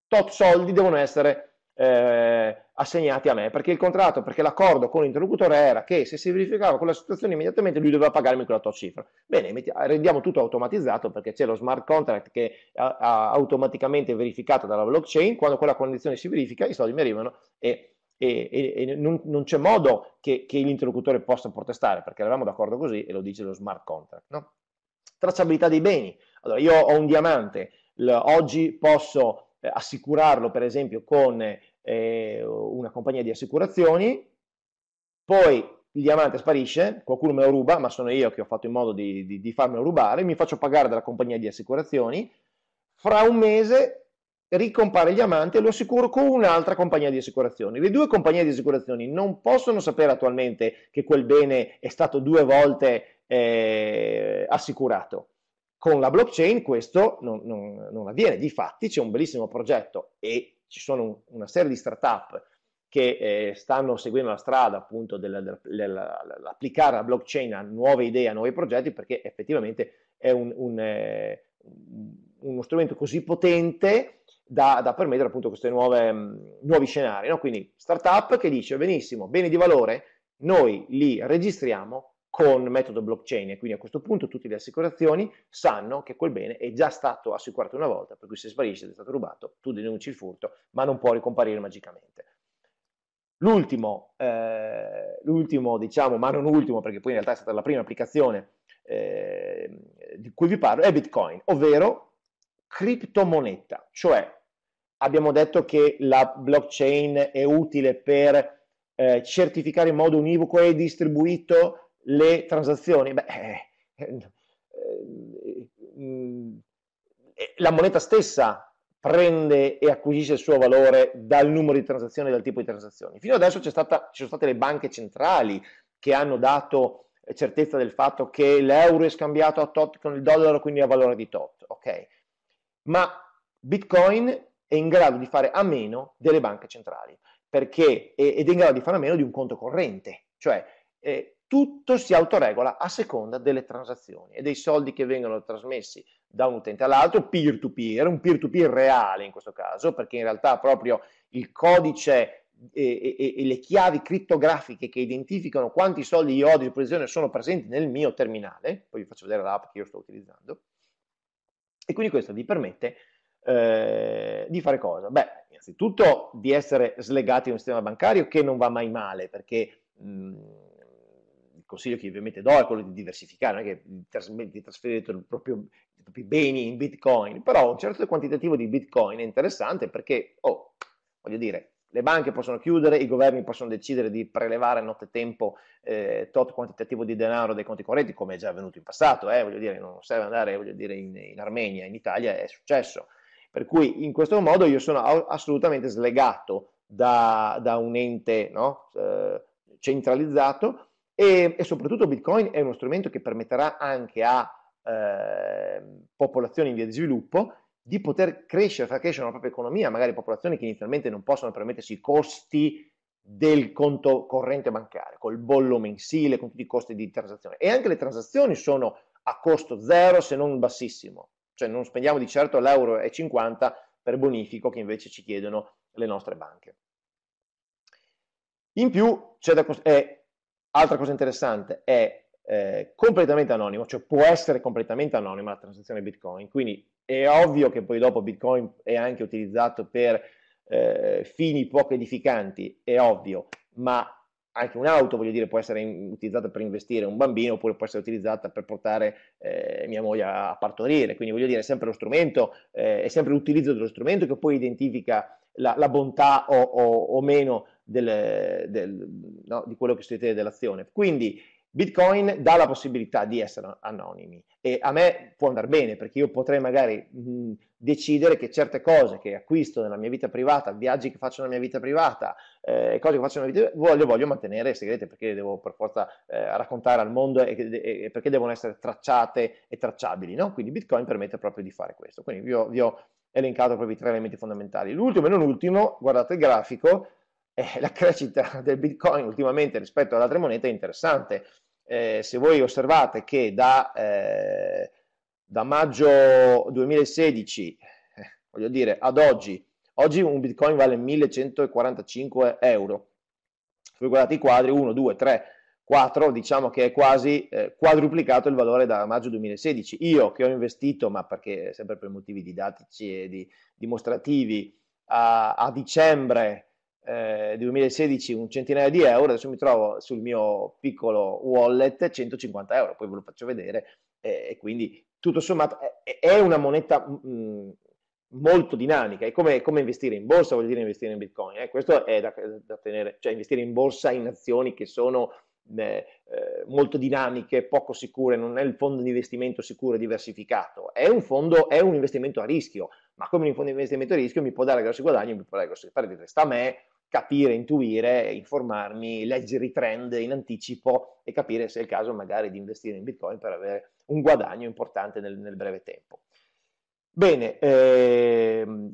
[SPEAKER 1] tot soldi devono essere eh, assegnati a me, perché il contratto, perché l'accordo con l'interlocutore era che se si verificava quella situazione immediatamente lui doveva pagarmi quella tot cifra. Bene, rendiamo tutto automatizzato perché c'è lo smart contract che ha automaticamente verificato dalla blockchain, quando quella condizione si verifica i soldi mi arrivano e, e, e, e non, non c'è modo che, che l'interlocutore possa protestare perché eravamo d'accordo così e lo dice lo smart contract. No? Tracciabilità dei beni. Allora, io ho un diamante, oggi posso eh, assicurarlo per esempio con eh, una compagnia di assicurazioni, poi il diamante sparisce, qualcuno me lo ruba, ma sono io che ho fatto in modo di, di, di farmelo rubare, mi faccio pagare dalla compagnia di assicurazioni, fra un mese ricompare il diamante e lo assicuro con un'altra compagnia di assicurazioni. Le due compagnie di assicurazioni non possono sapere attualmente che quel bene è stato due volte eh, assicurato. Con la blockchain questo non, non, non avviene, difatti c'è un bellissimo progetto e ci sono un, una serie di startup che eh, stanno seguendo la strada appunto dell'applicare la blockchain a nuove idee, a nuovi progetti, perché effettivamente è un, un, eh, uno strumento così potente da, da, permettere appunto questi nuovi scenari. No? Quindi startup che dice benissimo, beni di valore, noi li registriamo con metodo blockchain e quindi a questo punto tutte le assicurazioni sanno che quel bene è già stato assicurato una volta, per cui se sparisce è stato rubato, tu denunci il furto, ma non può ricomparire magicamente. L'ultimo, eh, diciamo, ma non ultimo, perché poi in realtà è stata la prima applicazione eh, di cui vi parlo, è Bitcoin, ovvero criptomoneta, cioè abbiamo detto che la blockchain è utile per eh, certificare in modo univoco e distribuito le transazioni, beh, eh, eh, eh, la moneta stessa prende e acquisisce il suo valore dal numero di transazioni e dal tipo di transazioni. Fino adesso stata, ci sono state le banche centrali che hanno dato certezza del fatto che l'euro è scambiato a tot con il dollaro, quindi a valore di tot, ok? Ma Bitcoin è in grado di fare a meno delle banche centrali, perché, ed è in grado di fare a meno di un conto corrente, cioè eh, tutto si autoregola a seconda delle transazioni e dei soldi che vengono trasmessi da un utente all'altro, peer-to-peer, un peer-to-peer reale in questo caso, perché in realtà proprio il codice e, e, e le chiavi criptografiche che identificano quanti soldi io ho a disposizione sono presenti nel mio terminale, poi vi faccio vedere l'app che io sto utilizzando, e quindi questo vi permette eh, di fare cosa? Beh, innanzitutto di essere slegati da un sistema bancario che non va mai male, perché... Mh, consiglio che ovviamente do è quello di diversificare, non è che di, tras- di trasferire i propri beni in bitcoin, però un certo quantitativo di bitcoin è interessante perché, oh, voglio dire, le banche possono chiudere, i governi possono decidere di prelevare a nottetempo eh, tot quantitativo di denaro dai conti correnti, come è già avvenuto in passato, eh, voglio dire, non serve andare voglio dire, in, in Armenia, in Italia è successo. Per cui in questo modo io sono assolutamente slegato da, da un ente no? eh, centralizzato e, e soprattutto Bitcoin è uno strumento che permetterà anche a eh, popolazioni in via di sviluppo di poter crescere, far crescere la propria economia, magari popolazioni che inizialmente non possono permettersi i costi del conto corrente bancario, col bollo mensile, con tutti i costi di transazione. E anche le transazioni sono a costo zero se non bassissimo, cioè non spendiamo di certo l'euro e 50 per bonifico che invece ci chiedono le nostre banche. In più c'è da, eh, Altra cosa interessante è eh, completamente anonimo, cioè può essere completamente anonima la transazione Bitcoin, quindi è ovvio che poi dopo Bitcoin è anche utilizzato per eh, fini poco edificanti, è ovvio, ma anche un'auto, voglio dire, può essere in, utilizzata per investire un bambino oppure può essere utilizzata per portare eh, mia moglie a, a partorire, quindi voglio dire, è sempre lo strumento, eh, è sempre l'utilizzo dello strumento che poi identifica la, la bontà o, o, o meno del, del, no, di quello che succede dell'azione. Quindi Bitcoin dà la possibilità di essere anonimi e a me può andare bene perché io potrei magari mh, mm, decidere che certe cose che acquisto nella mia vita privata, viaggi che faccio nella mia vita privata, eh, cose che faccio nella mia vita privata, voglio, voglio mantenere segrete perché devo per forza eh, raccontare al mondo e, e, perché devono essere tracciate e tracciabili. No? Quindi Bitcoin permette proprio di fare questo. Quindi vi ho, vi ho elencato proprio i tre elementi fondamentali. L'ultimo e non ultimo, guardate il grafico, eh, la crescita del Bitcoin ultimamente rispetto ad altre monete è interessante. Eh, se voi osservate che da, eh, da maggio 2016, eh, voglio dire, ad oggi, oggi un Bitcoin vale 1145 euro. Se voi guardate i quadri 1, 2, 3, 4, diciamo che è quasi eh, quadruplicato il valore da maggio 2016. Io che ho investito, ma perché sempre per motivi didattici e di, dimostrativi, a, a dicembre eh, 2016 un centinaio di euro, adesso mi trovo sul mio piccolo wallet 150 euro, poi ve lo faccio vedere, eh, e quindi tutto sommato è, è una moneta... Mh, mm, mm, molto dinamica, è come, come, investire in borsa, vuol dire investire in bitcoin, eh? questo è da, da tenere, cioè investire in borsa in azioni che sono eh, eh, molto dinamiche, poco sicure, non è il fondo di investimento sicuro e diversificato, è un fondo, è un investimento a rischio, ma come un fondo di investimento a rischio mi può dare grossi guadagni, mi può dare grossi perdite, sta a me capire, intuire, informarmi, leggere i trend in anticipo e capire se è il caso magari di investire in Bitcoin per avere un guadagno importante nel, nel breve tempo. Bene, ehm,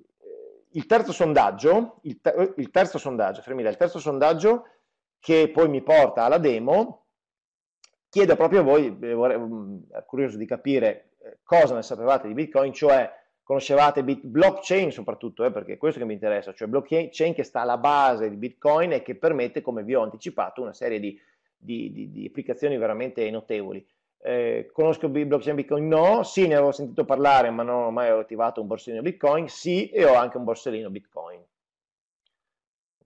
[SPEAKER 1] il terzo sondaggio, il, ter- il terzo sondaggio, fermi là, il terzo sondaggio che poi mi porta alla demo, chiedo proprio a voi, eh, mm, curioso di capire eh, cosa ne sapevate di Bitcoin, cioè conoscevate bit blockchain soprattutto, eh, perché è questo che mi interessa, cioè blockchain che sta alla base di Bitcoin e che permette, come vi ho anticipato, una serie di, di, di, di applicazioni veramente notevoli. Eh, conosco blockchain Bitcoin? No, sì, ne avevo sentito parlare, ma non ho mai attivato un borsellino Bitcoin, sì, e ho anche un borsellino Bitcoin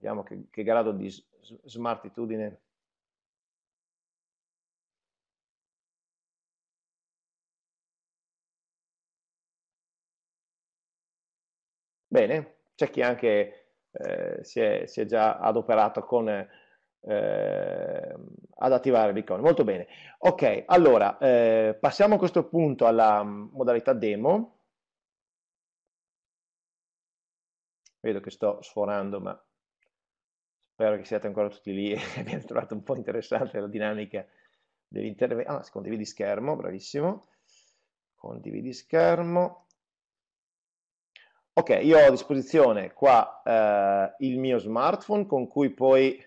[SPEAKER 1] vediamo che, che grado di smartitudine Bene, c'è chi anche eh, si, è, si, è, già adoperato con, eh, ad attivare l'icona. Molto bene. Ok, allora eh, passiamo a questo punto alla mm, modalità demo. Vedo che sto sforando, ma Spero che siate ancora tutti lì e abbiate trovato un po' interessante la dinamica dell'intervento. Ah, condividi schermo, bravissimo. Condividi schermo. Ok, io ho a disposizione qua eh, il mio smartphone con cui poi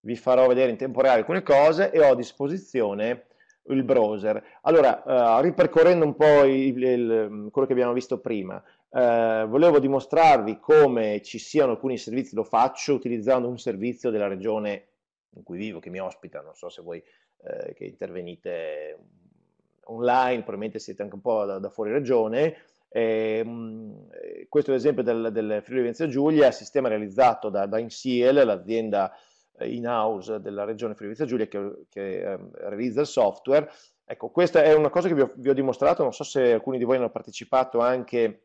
[SPEAKER 1] vi farò vedere in tempo reale alcune cose e ho a disposizione il browser. Allora, eh, ripercorrendo un po' il, il, quello che abbiamo visto prima, eh, volevo dimostrarvi come ci siano alcuni servizi, lo faccio utilizzando un servizio della regione in cui vivo, che mi ospita, non so se voi eh, che intervenite online, probabilmente siete anche un po' da, da fuori regione, ehm, eh, questo è l'esempio del, del Friuli Venezia Giulia, sistema realizzato da, da Insiel, l'azienda eh, in-house della regione Friuli Venezia Giulia che, che eh, realizza il software. Ecco, questa è una cosa che vi ho, vi ho, dimostrato, non so se alcuni di voi hanno partecipato anche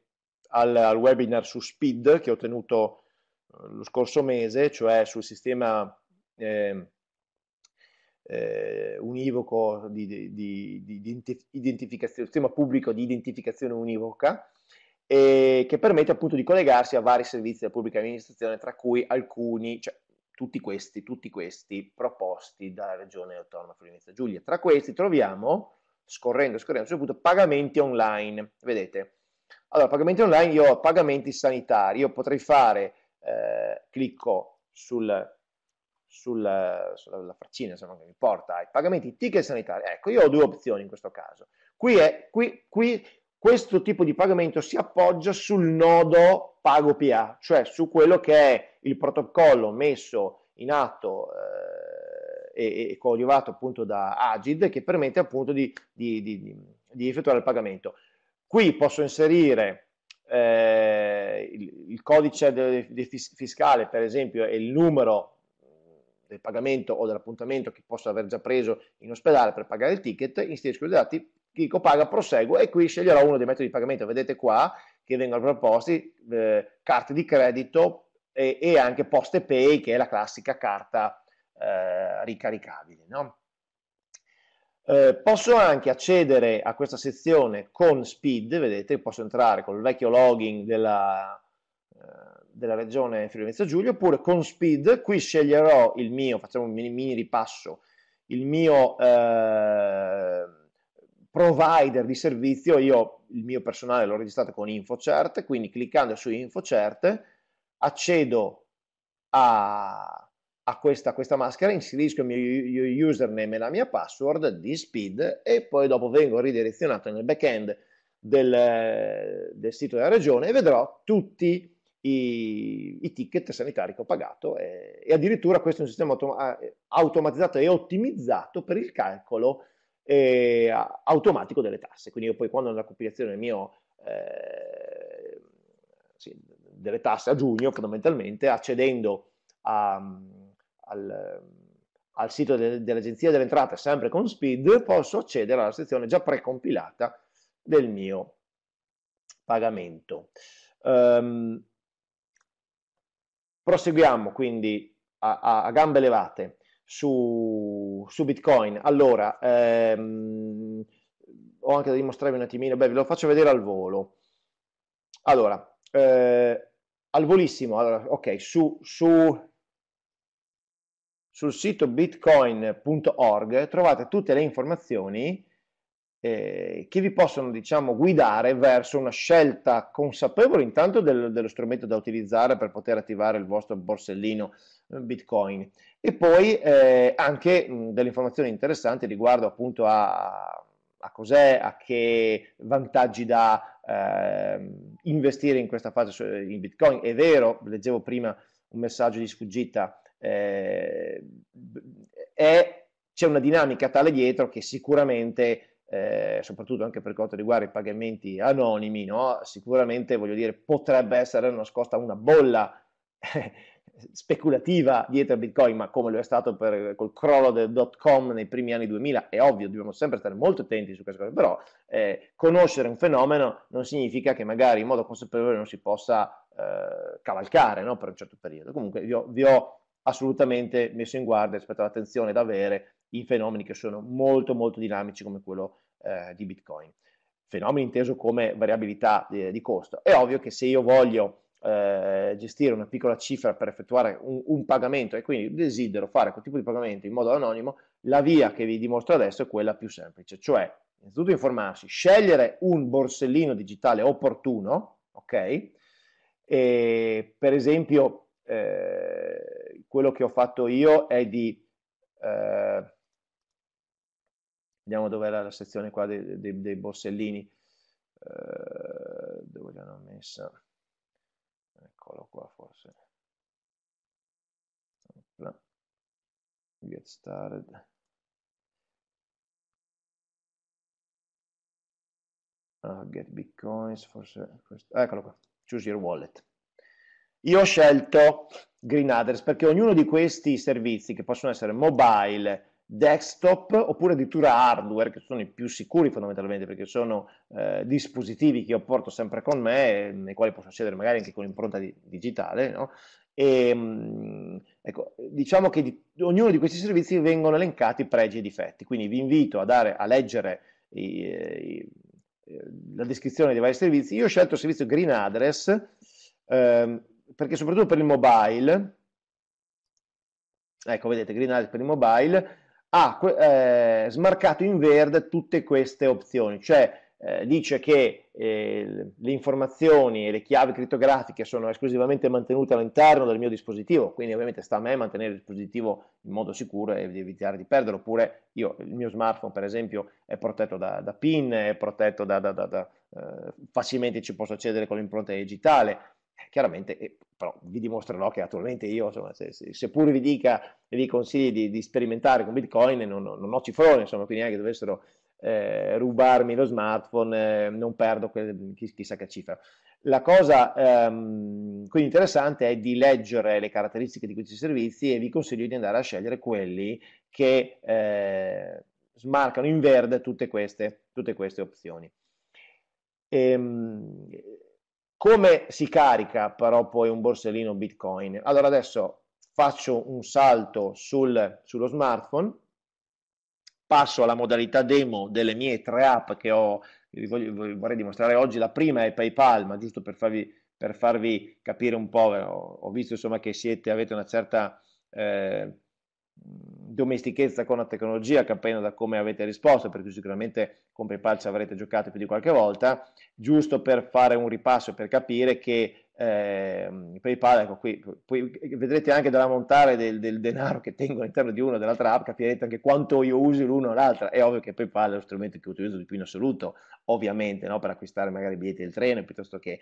[SPEAKER 1] al, al webinar su SPID che ho tenuto eh, lo scorso mese, cioè sul sistema eh, eh, univoco di, di, di, di, identificazione, sistema pubblico di identificazione univoca, eh, che permette appunto di collegarsi a vari servizi della pubblica amministrazione, tra cui alcuni, cioè tutti questi, tutti questi proposti dalla Regione Autonoma Friuli-Venezia Giulia. Tra questi troviamo, scorrendo, scorrendo, sul punto, pagamenti online. Vedete, allora, pagamenti online, io ho pagamenti sanitari, io potrei fare, eh, clicco sul, sul, sulla faccina, se non mi porta ai pagamenti ticket sanitari. Ecco, io ho due opzioni in questo caso. Qui, è, qui, qui questo tipo di pagamento si appoggia sul nodo PagoPA, cioè su quello che è il protocollo messo in atto eh, e, e coadiuvato appunto da Agid che permette appunto di, di, di, di effettuare il pagamento. Qui posso inserire eh, il, il, codice de, de fiscale, per esempio, e il numero del pagamento o dell'appuntamento che posso aver già preso in ospedale per pagare il ticket, inserisco i dati, clicco paga, proseguo e qui sceglierò uno dei metodi di pagamento, vedete qua che vengono proposti eh, carte di credito e, e, anche poste pay che è la classica carta eh, ricaricabile. No? Eh, posso anche accedere a questa sezione con speed, vedete, posso entrare con il vecchio login della, eh, della regione Friuli Venezia Giulia, oppure con speed, qui sceglierò il mio, facciamo un mini, mini ripasso, il mio eh, provider di servizio, io il mio personale l'ho registrato con InfoCert, quindi cliccando su InfoCert accedo a a questa, questa, maschera, inserisco il mio username e la mia password di speed e poi dopo vengo ridirezionato nel backend del, del sito della regione e vedrò tutti i, i ticket sanitari che ho pagato e, e addirittura questo è un sistema autom automatizzato e ottimizzato per il calcolo eh, automatico delle tasse. Quindi io poi quando nella compilazione del mio... Eh, sì, delle tasse a giugno fondamentalmente accedendo a, al, al sito de, dell'agenzia delle entrate sempre con Speed posso accedere alla sezione già precompilata del mio pagamento. Um, proseguiamo quindi a, a, a gambe levate su, su Bitcoin. Allora, ehm, ho anche da dimostrarvi un attimino, beh, ve lo faccio vedere al volo. Allora, eh, al volissimo, allora, ok, su, su sul sito bitcoin.org trovate tutte le informazioni eh, che vi possono diciamo, guidare verso una scelta consapevole intanto del, dello strumento da utilizzare per poter attivare il vostro borsellino eh, Bitcoin e poi eh, anche mh, delle informazioni interessanti riguardo appunto a, a cos'è, a che vantaggi da eh, investire in questa fase in Bitcoin. È vero, leggevo prima un messaggio di sfuggita eh, è, c'è una dinamica tale dietro che sicuramente, eh, soprattutto anche per quanto riguarda i pagamenti anonimi, no? sicuramente voglio dire, potrebbe essere nascosta una bolla speculativa dietro a Bitcoin, ma come lo è stato per, col crollo del dot com nei primi anni 2000, è ovvio, dobbiamo sempre stare molto attenti su questo, però eh, conoscere un fenomeno non significa che magari in modo consapevole non si possa eh, cavalcare no, per un certo periodo. Comunque vi ho, vi ho assolutamente messo in guardia rispetto all'attenzione da avere in fenomeni che sono molto molto dinamici come quello eh, di Bitcoin. Fenomeni inteso come variabilità di, eh, di, costo. È ovvio che se io voglio eh, gestire una piccola cifra per effettuare un, un, pagamento e quindi desidero fare quel tipo di pagamento in modo anonimo, la via che vi dimostro adesso è quella più semplice, cioè innanzitutto informarsi, scegliere un borsellino digitale opportuno, ok? E, per esempio, eh, quello che ho fatto io è di... Eh, vediamo dove era la sezione qua dei, dei, dei borsellini, eh, dove l'hanno messa, eccolo qua forse, get started, ah, get bitcoins, forse questo, eccolo qua, choose your wallet, io ho scelto Green Address perché ognuno di questi servizi, che possono essere mobile, desktop oppure addirittura hardware, che sono i più sicuri fondamentalmente perché sono eh, dispositivi che io porto sempre con me, nei quali posso accedere magari anche con impronta di, digitale, no? E, ehm, ecco, diciamo che di, ognuno di questi servizi vengono elencati pregi e difetti, quindi vi invito a, dare, a leggere i, i, eh, la descrizione dei vari servizi. Io ho scelto il servizio Green Address ehm, perché soprattutto per il mobile, ecco vedete Green Alert per il mobile, ha eh, smarcato in verde tutte queste opzioni, cioè eh, dice che eh, le informazioni e le chiavi crittografiche sono esclusivamente mantenute all'interno del mio dispositivo, quindi ovviamente sta a me mantenere il dispositivo in modo sicuro e evitare di perderlo, oppure io, il mio smartphone per esempio è protetto da, da PIN, è protetto da, da, da eh, facilmente ci posso accedere con l'impronta digitale, Chiaramente, però vi dimostrerò che attualmente io, insomma, se, se, seppur vi dica e vi consigli di, di, sperimentare con Bitcoin, non, non, ho cifrone, insomma, quindi neanche dovessero eh, rubarmi lo smartphone, eh, non perdo quel, chissà che cifra. La cosa ehm, quindi interessante è di leggere le caratteristiche di questi servizi e vi consiglio di andare a scegliere quelli che eh, smarcano in verde tutte queste, tutte queste opzioni. Ehm, come si carica però poi un borsellino Bitcoin? Allora adesso faccio un salto sul, sullo smartphone, passo alla modalità demo delle mie tre app che ho, voglio, vorrei dimostrare oggi. La prima è PayPal, ma giusto per farvi, per farvi capire un po', ho, ho visto insomma che siete, avete una certa... Eh, domestichezza con la tecnologia, capendo da come avete risposto, perché sicuramente con PayPal ci avrete giocato più di qualche volta, giusto per fare un ripasso, per capire che eh, PayPal, ecco qui, poi vedrete anche dalla montare del, del, denaro che tengo all'interno di una o dell'altra app, capirete anche quanto io uso l'una o l'altra, è ovvio che PayPal è lo strumento che utilizzo di più in assoluto, ovviamente, no? per acquistare magari biglietti del treno piuttosto che...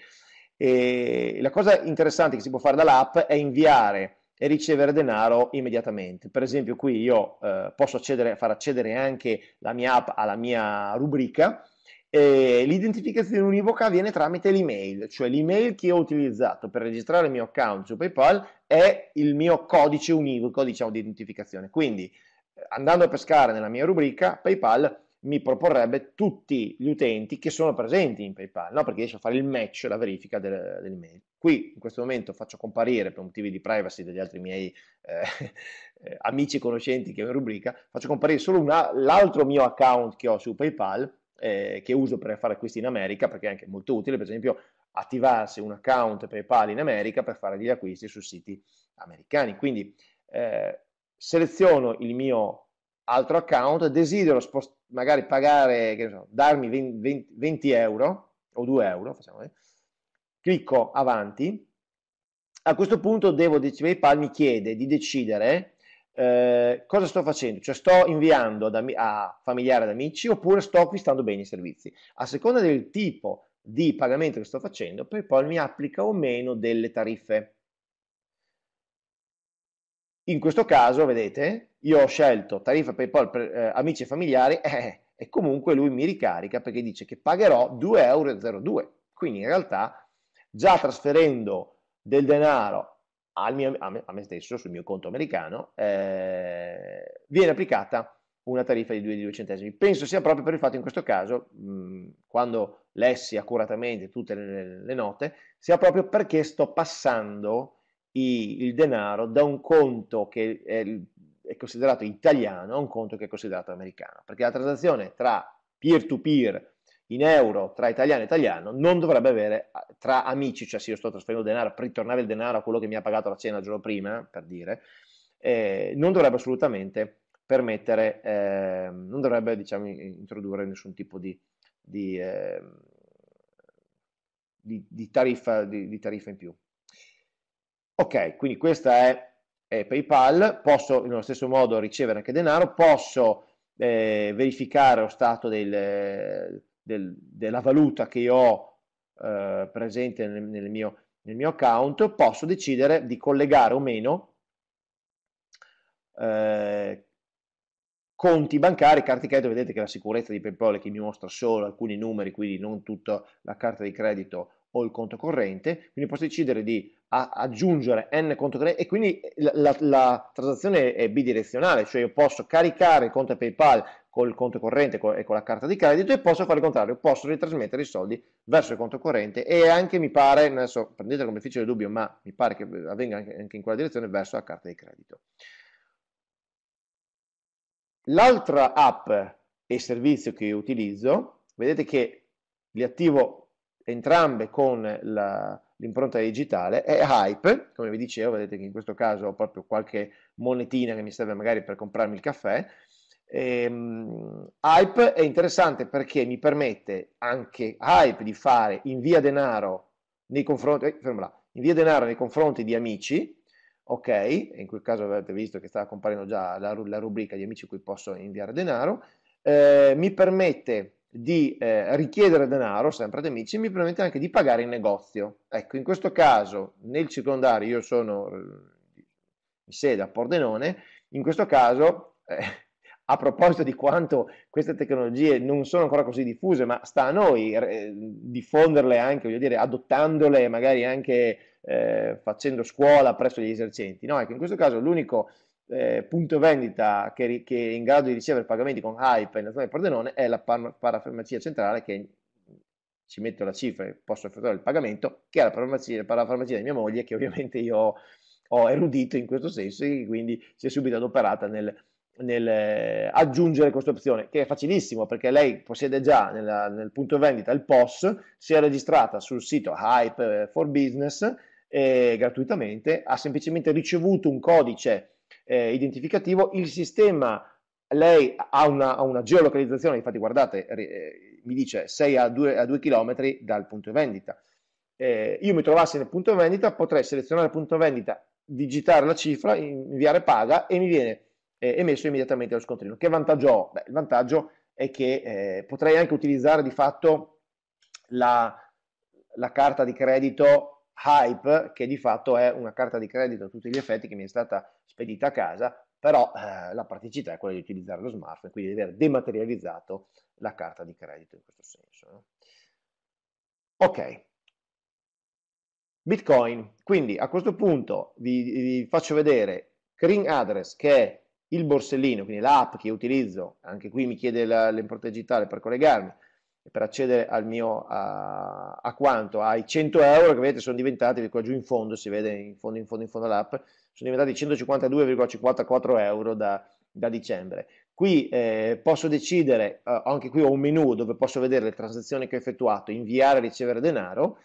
[SPEAKER 1] E la cosa interessante che si può fare dall'app è inviare e ricevere denaro immediatamente. Per esempio qui io eh, posso accedere, far accedere anche la mia app alla mia rubrica e l'identificazione univoca avviene tramite l'email, cioè l'email che ho utilizzato per registrare il mio account su PayPal è il mio codice univoco diciamo, di identificazione. Quindi eh, andando a pescare nella mia rubrica PayPal mi proporrebbe tutti gli utenti che sono presenti in PayPal, no? perché riesce a fare il match, la verifica del, dell'email. Qui in questo momento faccio comparire, per motivi di privacy degli altri miei eh, eh, amici e conoscenti che ho in rubrica, faccio comparire solo una, l'altro mio account che ho su PayPal, eh, che uso per fare acquisti in America, perché è anche molto utile, per esempio, attivarsi un account PayPal in America per fare degli acquisti su siti americani. Quindi eh, seleziono il mio altro account, desidero spost- magari pagare, che ne so, darmi 20, 20, euro o 2 euro, facciamo, eh. clicco avanti, a questo punto devo, PayPal mi chiede di decidere eh, cosa sto facendo, cioè sto inviando ad, a familiari ad amici oppure sto acquistando beni e servizi. A seconda del tipo di pagamento che sto facendo, PayPal mi applica o meno delle tariffe. In questo caso, vedete, io ho scelto tariffa PayPal per eh, amici e familiari eh, e comunque lui mi ricarica perché dice che pagherò 2,02 euro. Quindi in realtà già trasferendo del denaro al mio, a, me, a me stesso sul mio conto americano eh, viene applicata una tariffa di 2,2 centesimi. Penso sia proprio per il fatto in questo caso, mh, mm, quando lessi accuratamente tutte le, le, note, sia proprio perché sto passando i, il denaro da un conto che è il è considerato italiano a un conto che è considerato americano, perché la transazione tra peer-to-peer in euro tra italiano e italiano non dovrebbe avere ah, tra amici, cioè se io sto trasferendo denaro, per ritornare il denaro a quello che mi ha pagato la cena il giorno prima, per dire, eh, non dovrebbe assolutamente permettere, eh, non dovrebbe diciamo, introdurre nessun tipo di, di, eh, di, di tariffa, tariffa in più. Ok, quindi questa è eh, PayPal, posso nello stesso modo ricevere anche denaro, posso eh, verificare lo stato del, del, della valuta che ho eh, presente nel, nel, mio, nel, mio, account, posso decidere di collegare o meno eh, conti bancari, carte di credito, vedete che la sicurezza di PayPal è che mi mostra solo alcuni numeri, quindi non tutta la carta di credito o il conto corrente, quindi posso decidere di a aggiungere n conto e quindi la, la, la, transazione è bidirezionale, cioè io posso caricare il conto PayPal col conto corrente e con la carta di credito e posso fare il contrario, posso ritrasmettere i soldi verso il conto corrente e anche mi pare, adesso prendete come difficile dubbio, ma mi pare che avvenga anche, anche in quella direzione verso la carta di credito. L'altra app e servizio che io utilizzo, vedete che li attivo entrambe con la, l'impronta digitale è hype, come vi dicevo, vedete che in questo caso ho proprio qualche monetina che mi serve magari per comprarmi il caffè. Ehm, hype è interessante perché mi permette anche hype di fare invia denaro nei confronti, eh, là, invia denaro nei confronti di amici, ok, in quel caso avete visto che stava comparendo già la, la rubrica di amici cui posso inviare denaro, eh, mi permette di eh, richiedere denaro, sempre ad amici, mi permette anche di pagare in negozio. Ecco, in questo caso nel circondario io sono eh, in sede a Pordenone, in questo caso, eh, a proposito di quanto queste tecnologie non sono ancora così diffuse, ma sta a noi eh, diffonderle anche, voglio dire, adottandole magari anche eh, facendo scuola presso gli esercenti. No, ecco, in questo caso l'unico eh, punto vendita che, che, è in grado di ricevere pagamenti con Hype in nazionale Pordenone è la par- parafarmacia centrale che ci metto la cifra e posso effettuare il pagamento, che è la parafarmacia, parafarmacia di mia moglie, che ovviamente io ho erudito in questo senso e quindi si è subito adoperata nel, nel eh, aggiungere questa opzione, che è facilissimo perché lei possiede già nella, nel punto vendita il POS, si è registrata sul sito Hype eh, for Business eh, gratuitamente, ha semplicemente ricevuto un codice eh, identificativo, il sistema, lei ha una, ha una geolocalizzazione, infatti guardate, eh, mi dice sei a due chilometri dal punto vendita. Eh, io mi trovassi nel punto vendita, potrei selezionare il punto vendita, digitare la cifra, inviare paga e mi viene eh, emesso immediatamente lo scontrino. Che vantaggio ho? Beh, il vantaggio è che eh, potrei anche utilizzare di fatto la, la carta di credito Hype, che di fatto è una carta di credito a tutti gli effetti che mi è stata spedita a casa, però eh, la praticità è quella di utilizzare lo smartphone, quindi di aver dematerializzato la carta di credito in questo senso. No? Ok, Bitcoin, quindi a questo punto vi, vi faccio vedere Green Address che è il borsellino, quindi l'app che utilizzo, anche qui mi chiede l'importo digitale per collegarmi, per accedere al mio a, a quanto? Ai 100 euro che vedete sono diventati, qua giù in fondo, si vede in fondo, in fondo, in fondo l'app, sono diventati 152,54 euro da, da dicembre. Qui eh, posso decidere, eh, anche qui ho un menu dove posso vedere le transazioni che ho effettuato, inviare e ricevere denaro.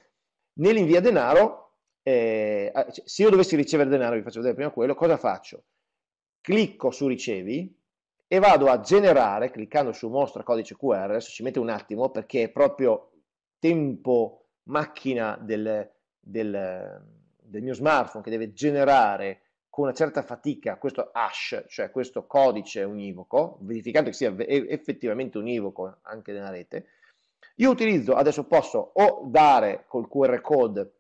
[SPEAKER 1] Nell'invia denaro, eh, se io dovessi ricevere denaro, vi faccio vedere prima quello, cosa faccio? Clicco su ricevi, e vado a generare, cliccando su mostra codice QR, adesso ci mette un attimo perché è proprio tempo macchina del, del, del mio smartphone che deve generare con una certa fatica questo hash, cioè questo codice univoco, verificando che sia effettivamente univoco anche nella rete, io utilizzo, adesso posso o dare col QR code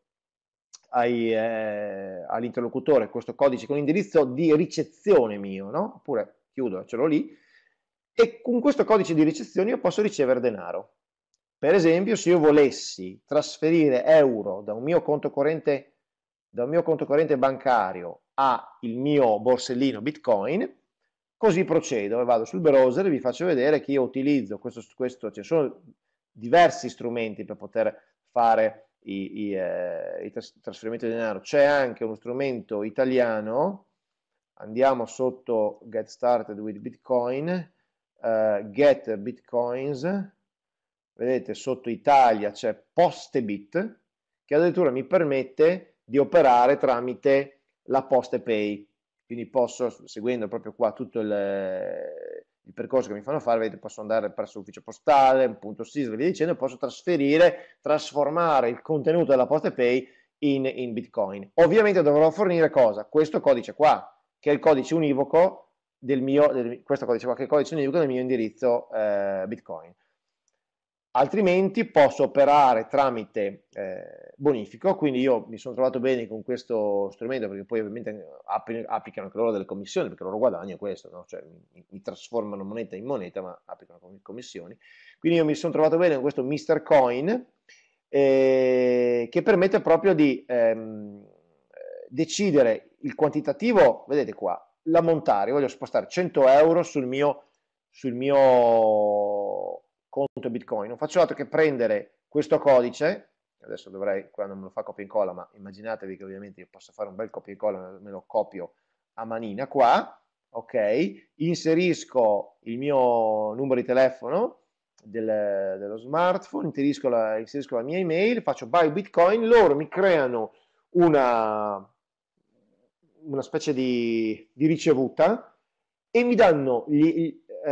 [SPEAKER 1] eh, all'interlocutore questo codice con indirizzo di ricezione mio, no? oppure chiudo, ce l'ho lì, e con questo codice di ricezione io posso ricevere denaro. Per esempio, se io volessi trasferire euro da un mio conto corrente, un mio conto corrente bancario al mio borsellino Bitcoin, così procedo e vado sul browser e vi faccio vedere che io utilizzo questo, questo ci cioè sono diversi strumenti per poter fare i, i, eh, i trasferimenti di denaro c'è anche uno strumento italiano andiamo sotto get started with bitcoin, uh, get bitcoins, vedete sotto Italia c'è Postebit, che addirittura mi permette di operare tramite la Poste Pay. Quindi posso, seguendo proprio qua tutto il, il percorso che mi fanno fare, vedete, posso andare presso l'ufficio postale, un punto SIS, via dicendo, posso trasferire, trasformare il contenuto della Poste Pay in, in Bitcoin. Ovviamente dovrò fornire cosa? Questo codice qua, che è il codice univoco del mio, del, questo codice qua, che è il codice univoco del mio indirizzo eh, Bitcoin. Altrimenti posso operare tramite eh, bonifico, quindi io mi sono trovato bene con questo strumento perché poi ovviamente applicano anche loro delle commissioni perché loro guadagnano questo, no? cioè mi, mi, trasformano moneta in moneta ma applicano commissioni. Quindi io mi sono trovato bene con questo Mr. Coin eh, che permette proprio di... Ehm, decidere il quantitativo, vedete qua, l'ammontare, voglio spostare 100 euro sul mio, sul mio conto Bitcoin, non faccio altro che prendere questo codice, adesso dovrei, qua non me lo fa copia e incolla, ma immaginatevi che ovviamente io possa fare un bel copia e incolla, me lo copio a manina qua, ok, inserisco il mio numero di telefono del, dello smartphone, inserisco la, inserisco la mia email, faccio buy bitcoin, loro mi creano una, una specie di, di ricevuta e mi danno gli,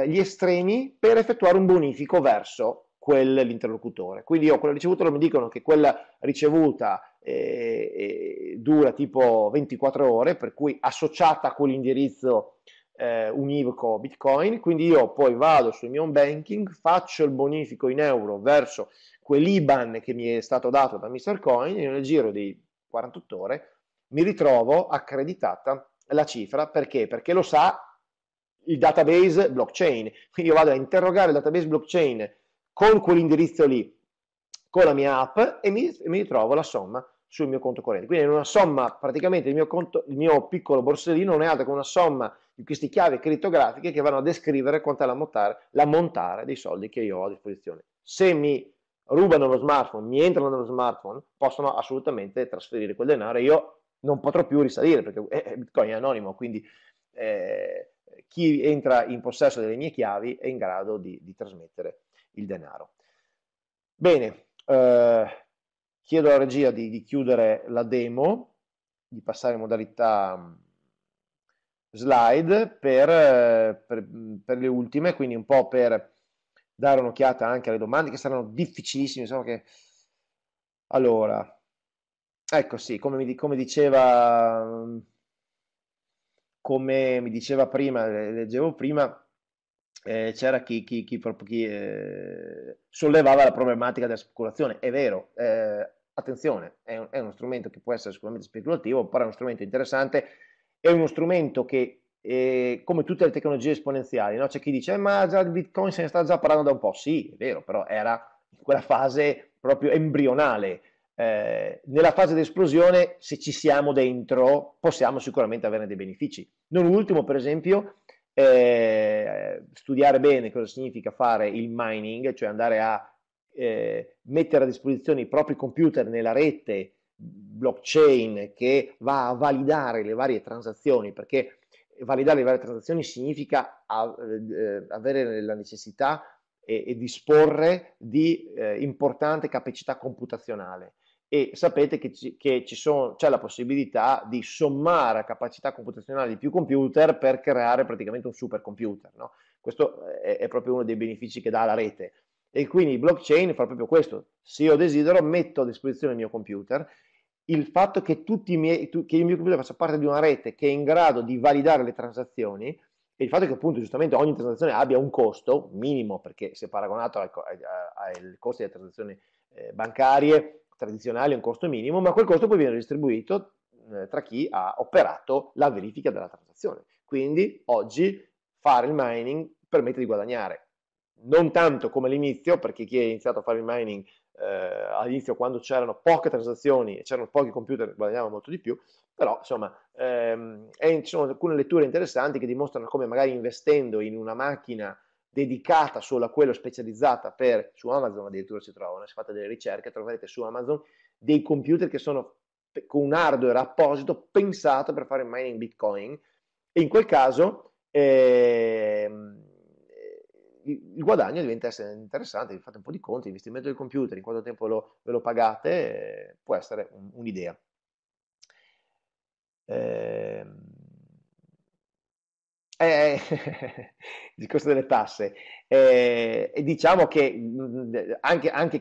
[SPEAKER 1] gli eh, estremi per effettuare un bonifico verso quell'interlocutore. Quindi io quella ricevuta loro mi dicono che quella ricevuta eh, dura tipo 24 ore, per cui associata a quell'indirizzo eh, univoco Bitcoin, quindi io poi vado sul mio banking, faccio il bonifico in euro verso quell'IBAN che mi è stato dato da Mr. Coin e nel giro di 48 ore mi ritrovo accreditata la cifra, perché? Perché lo sa il database blockchain, quindi io vado a interrogare il database blockchain con quell'indirizzo lì, con la mia app e mi, mi, ritrovo la somma sul mio conto corrente. Quindi è una somma, praticamente il mio, conto, il mio piccolo borsellino non è altro che una somma di queste chiavi criptografiche che vanno a descrivere quanto è l'ammontare, l'ammontare dei soldi che io ho a disposizione. Se mi rubano lo smartphone, mi entrano nello smartphone, possono assolutamente trasferire quel denaro e io non potrò più risalire perché è Bitcoin è anonimo, quindi eh, chi entra in possesso delle mie chiavi è in grado di, di trasmettere il denaro. Bene, eh, chiedo alla regia di, di, chiudere la demo, di passare in modalità mm, slide per, per, per le ultime, quindi un po' per dare un'occhiata anche alle domande che saranno difficilissime, insomma che... Allora, Ecco sì, come, mi, come, diceva, mm, come mi diceva prima, leggevo prima, eh, c'era chi, chi, chi, chi eh, sollevava la problematica della speculazione, è vero, eh, attenzione, è, è, uno strumento che può essere sicuramente speculativo, però è uno strumento interessante, è uno strumento che, eh, come tutte le tecnologie esponenziali, no? c'è chi dice, eh, ma già il Bitcoin se ne sta già parlando da un po', sì, è vero, però era in quella fase proprio embrionale, eh, nella fase di esplosione, se ci siamo dentro, possiamo sicuramente avere dei benefici. Non ultimo, per esempio, eh, studiare bene cosa significa fare il mining, cioè andare a eh, mettere a disposizione i propri computer nella rete blockchain che va a validare le varie transazioni, perché validare le varie transazioni significa a, eh, avere la necessità e, e disporre di eh, importante capacità computazionale e sapete che, ci, che ci sono, c'è la possibilità di sommare a capacità computazionale di più computer per creare praticamente un supercomputer. No? Questo è, è, proprio uno dei benefici che dà la rete. E quindi blockchain fa proprio questo. Se io desidero, metto a disposizione il mio computer. Il fatto che, miei, che il mio computer faccia parte di una rete che è in grado di validare le transazioni e il fatto che appunto giustamente ogni transazione abbia un costo minimo, perché se paragonato ai, ai, ai costi delle transazioni eh, bancarie, tradizionali è un costo minimo, ma quel costo poi viene distribuito eh, tra chi ha operato la verifica della transazione. Quindi oggi fare il mining permette di guadagnare, non tanto come all'inizio, perché chi ha iniziato a fare il mining eh, all'inizio quando c'erano poche transazioni e c'erano pochi computer guadagnava molto di più, però insomma ehm, è, ci sono alcune letture interessanti che dimostrano come magari investendo in una macchina dedicata solo a quello, specializzata per, su Amazon addirittura si trovano, se fate delle ricerche troverete su Amazon dei computer che sono con un hardware apposito pensato per fare mining Bitcoin e in quel caso eh, il guadagno diventa interessante, fate un po' di conti, l'investimento del computer, in quanto tempo lo, ve lo pagate, eh, può essere un, un'idea. Eh, eh, eh il discorso delle tasse. Eh, diciamo che mm, mm, anche, anche,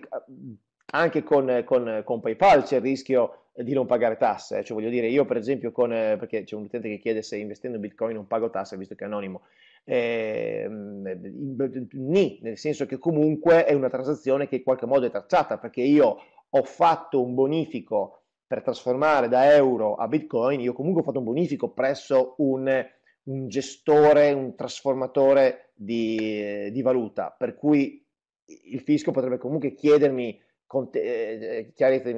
[SPEAKER 1] anche con, con, con, PayPal c'è il rischio di non pagare tasse. Cioè, voglio dire, io per esempio, con, perché c'è un utente che chiede se investendo in Bitcoin non pago tasse, visto che è anonimo. Eh, ni, nel senso che comunque è una transazione che in qualche modo è tracciata, perché io ho fatto un bonifico per trasformare da euro a Bitcoin, io comunque ho fatto un bonifico presso un un gestore, un trasformatore di, di, valuta, per cui il fisco potrebbe comunque chiedermi eh,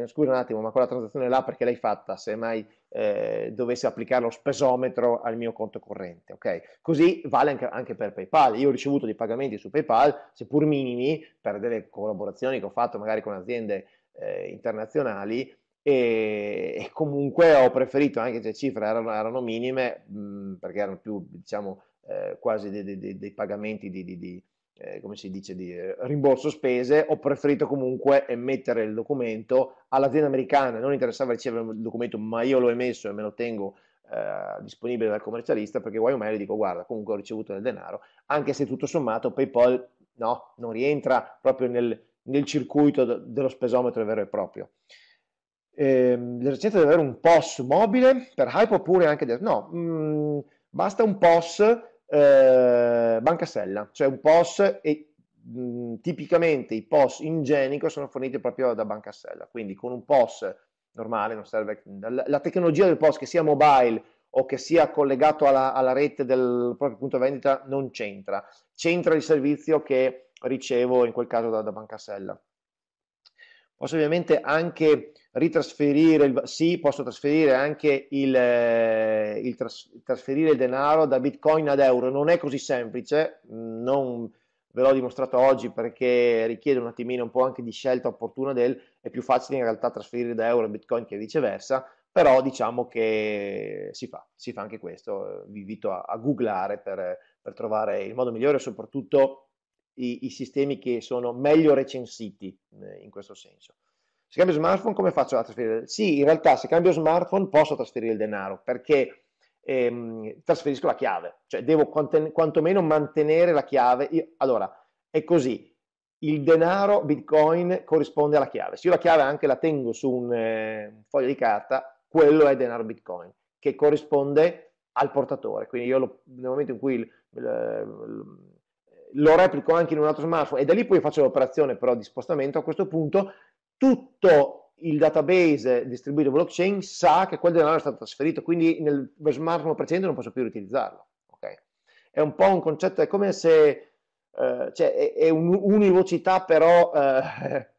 [SPEAKER 1] scusa un attimo, ma quella transazione là perché l'hai fatta, se mai eh, dovessi applicare lo spesometro al mio conto corrente, ok? Così vale anche, anche, per PayPal. Io ho ricevuto dei pagamenti su PayPal, seppur minimi, per delle collaborazioni che ho fatto magari con aziende eh, internazionali, e, e comunque ho preferito, anche se le cifre erano, erano minime, mh, perché erano più, diciamo, eh, quasi dei, dei, dei, pagamenti di, di, di eh, come si dice, di eh, rimborso spese, ho preferito comunque emettere il documento all'azienda americana, non interessava ricevere il documento, ma io l'ho emesso e me lo tengo eh, disponibile dal commercialista perché guai o meglio dico guarda, comunque ho ricevuto del denaro, anche se tutto sommato PayPal no, non rientra proprio nel, nel circuito dello spesometro vero e proprio eh, l'esercente deve avere un POS mobile per Hype oppure anche del... no, mh, mm, basta un POS eh, bancasella, cioè un POS e mh, mm, tipicamente i POS in genico sono forniti proprio da bancasella, quindi con un POS normale non serve la, la tecnologia del POS che sia mobile o che sia collegato alla, alla rete del proprio punto vendita non c'entra, c'entra il servizio che ricevo in quel caso da, da bancasella. Posso ovviamente anche ritrasferire, il, sì, posso trasferire anche il, eh, il tras, trasferire il denaro da Bitcoin ad euro, non è così semplice, mm, non ve l'ho dimostrato oggi perché richiede un attimino un po' anche di scelta opportuna del è più facile in realtà trasferire da euro a Bitcoin che viceversa, però diciamo che si fa, si fa anche questo, eh, vi invito a, a googlare per, per trovare il modo migliore, soprattutto i, i sistemi che sono meglio recensiti eh, in questo senso. Se cambio smartphone come faccio a trasferire? Sì, in realtà se cambio smartphone posso trasferire il denaro perché ehm, trasferisco la chiave, cioè devo quantomeno mantenere la chiave. Io, allora, è così, il denaro bitcoin corrisponde alla chiave. Se io la chiave anche la tengo su un eh, foglio di carta, quello è denaro bitcoin, che corrisponde al portatore. Quindi io lo, nel momento in cui il, il, lo replico anche in un altro smartphone e da lì poi faccio l'operazione però di spostamento, a questo punto tutto il database distribuito blockchain sa che quel denaro è stato trasferito, quindi nel smartphone precedente non posso più riutilizzarlo. Okay? È un po' un concetto, è come se, eh, cioè, è, è un'univocità però, eh,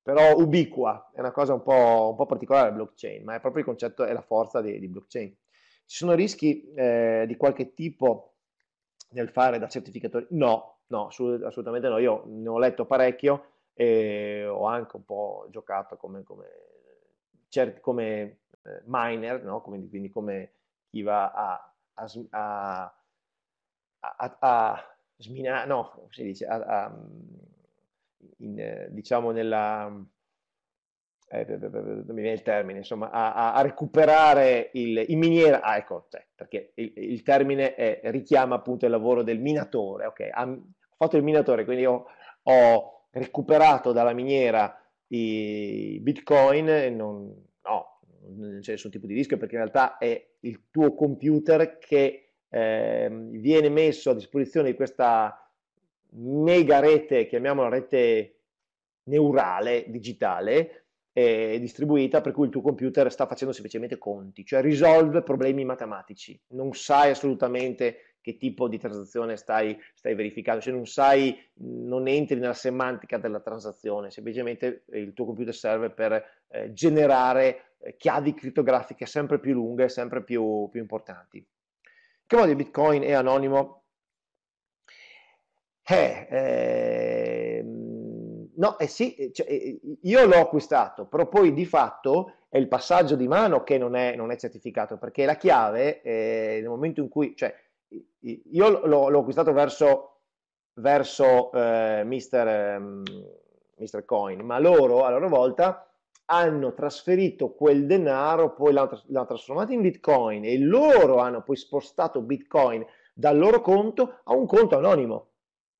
[SPEAKER 1] però, ubiqua, è una cosa un po', un po', particolare blockchain, ma è proprio il concetto, è la forza di, di blockchain. Ci sono rischi eh, di qualche tipo nel fare da certificatore, no, no, assolutamente no, io ne ho letto parecchio e ho anche un po' giocato come, come, come eh, miner, no? come, quindi come chi va a, a, a, a, a sminare, no, come si dice, in, diciamo nella eh, mi viene il termine, insomma, a, a recuperare il, in miniera, ah, ecco, cioè, perché il, il termine è, richiama appunto il lavoro del minatore, ok, ho fatto il minatore, quindi ho, ho recuperato dalla miniera i bitcoin, non, no, non c'è nessun tipo di rischio perché in realtà è il tuo computer che eh, viene messo a disposizione di questa mega rete, chiamiamola rete neurale, digitale, eh, distribuita per cui il tuo computer sta facendo semplicemente conti, cioè risolve problemi matematici, non sai assolutamente che tipo di transazione stai, stai verificando, cioè non sai, non entri nella semantica della transazione, semplicemente eh, il tuo computer serve per eh, generare eh, chiavi criptografiche sempre più lunghe, sempre più, più importanti. Che modo di Bitcoin è anonimo? Eh, eh No, eh sì, eh, cioè, eh, io l'ho acquistato, però poi di fatto è il passaggio di mano che non è, non è certificato, perché la chiave eh, nel momento in cui, cioè, io l'ho, l'ho acquistato verso, verso eh, Mister, ehm, Mister, Coin, ma loro a loro volta hanno trasferito quel denaro, poi l'hanno, l'hanno trasformato in Bitcoin e loro hanno poi spostato Bitcoin dal loro conto a un conto anonimo.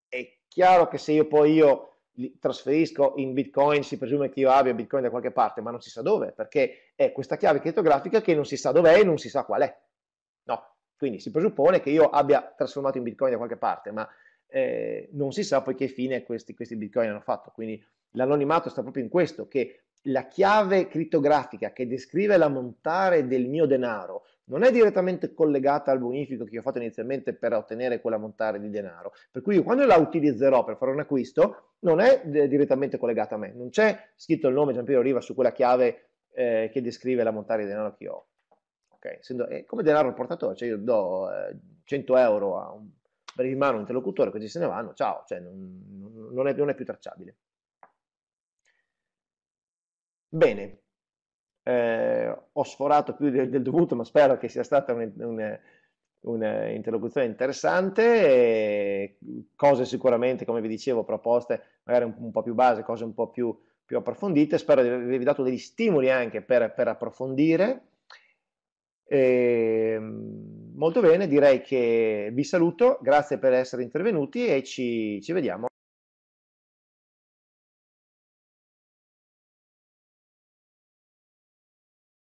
[SPEAKER 1] È chiaro che se io poi io li trasferisco in bitcoin, si presume che io abbia bitcoin da qualche parte, ma non si sa dove, perché è questa chiave criptografica che non si sa dov'è e non si sa qual è. No, quindi si presuppone che io abbia trasformato in bitcoin da qualche parte, ma eh, non si sa poi che fine questi, questi bitcoin hanno fatto. Quindi l'anonimato sta proprio in questo, che la chiave criptografica che descrive l'ammontare del mio denaro non è direttamente collegata al bonifico che ho fatto inizialmente per ottenere quella montare di denaro. Per cui io quando la utilizzerò per fare un acquisto, non è eh, direttamente collegata a me, non c'è scritto il nome Giampiero Riva su quella chiave eh, che descrive la montare di denaro che ho. Okay? Essendo, eh, come denaro al portatore, cioè io do eh, 100 euro a un brevimano un interlocutore, così se ne vanno, ciao, cioè non, non, è, non è più tracciabile. Bene, eh, ho sforato più del, del, dovuto, ma spero che sia stata un'interlocuzione interessante, cose sicuramente, come vi dicevo, proposte magari un, un po' più base, cose un po' più, più, approfondite, spero di avervi dato degli stimoli anche per, per approfondire. E, ehm, molto bene, direi che vi saluto, grazie per essere intervenuti e ci, ci vediamo.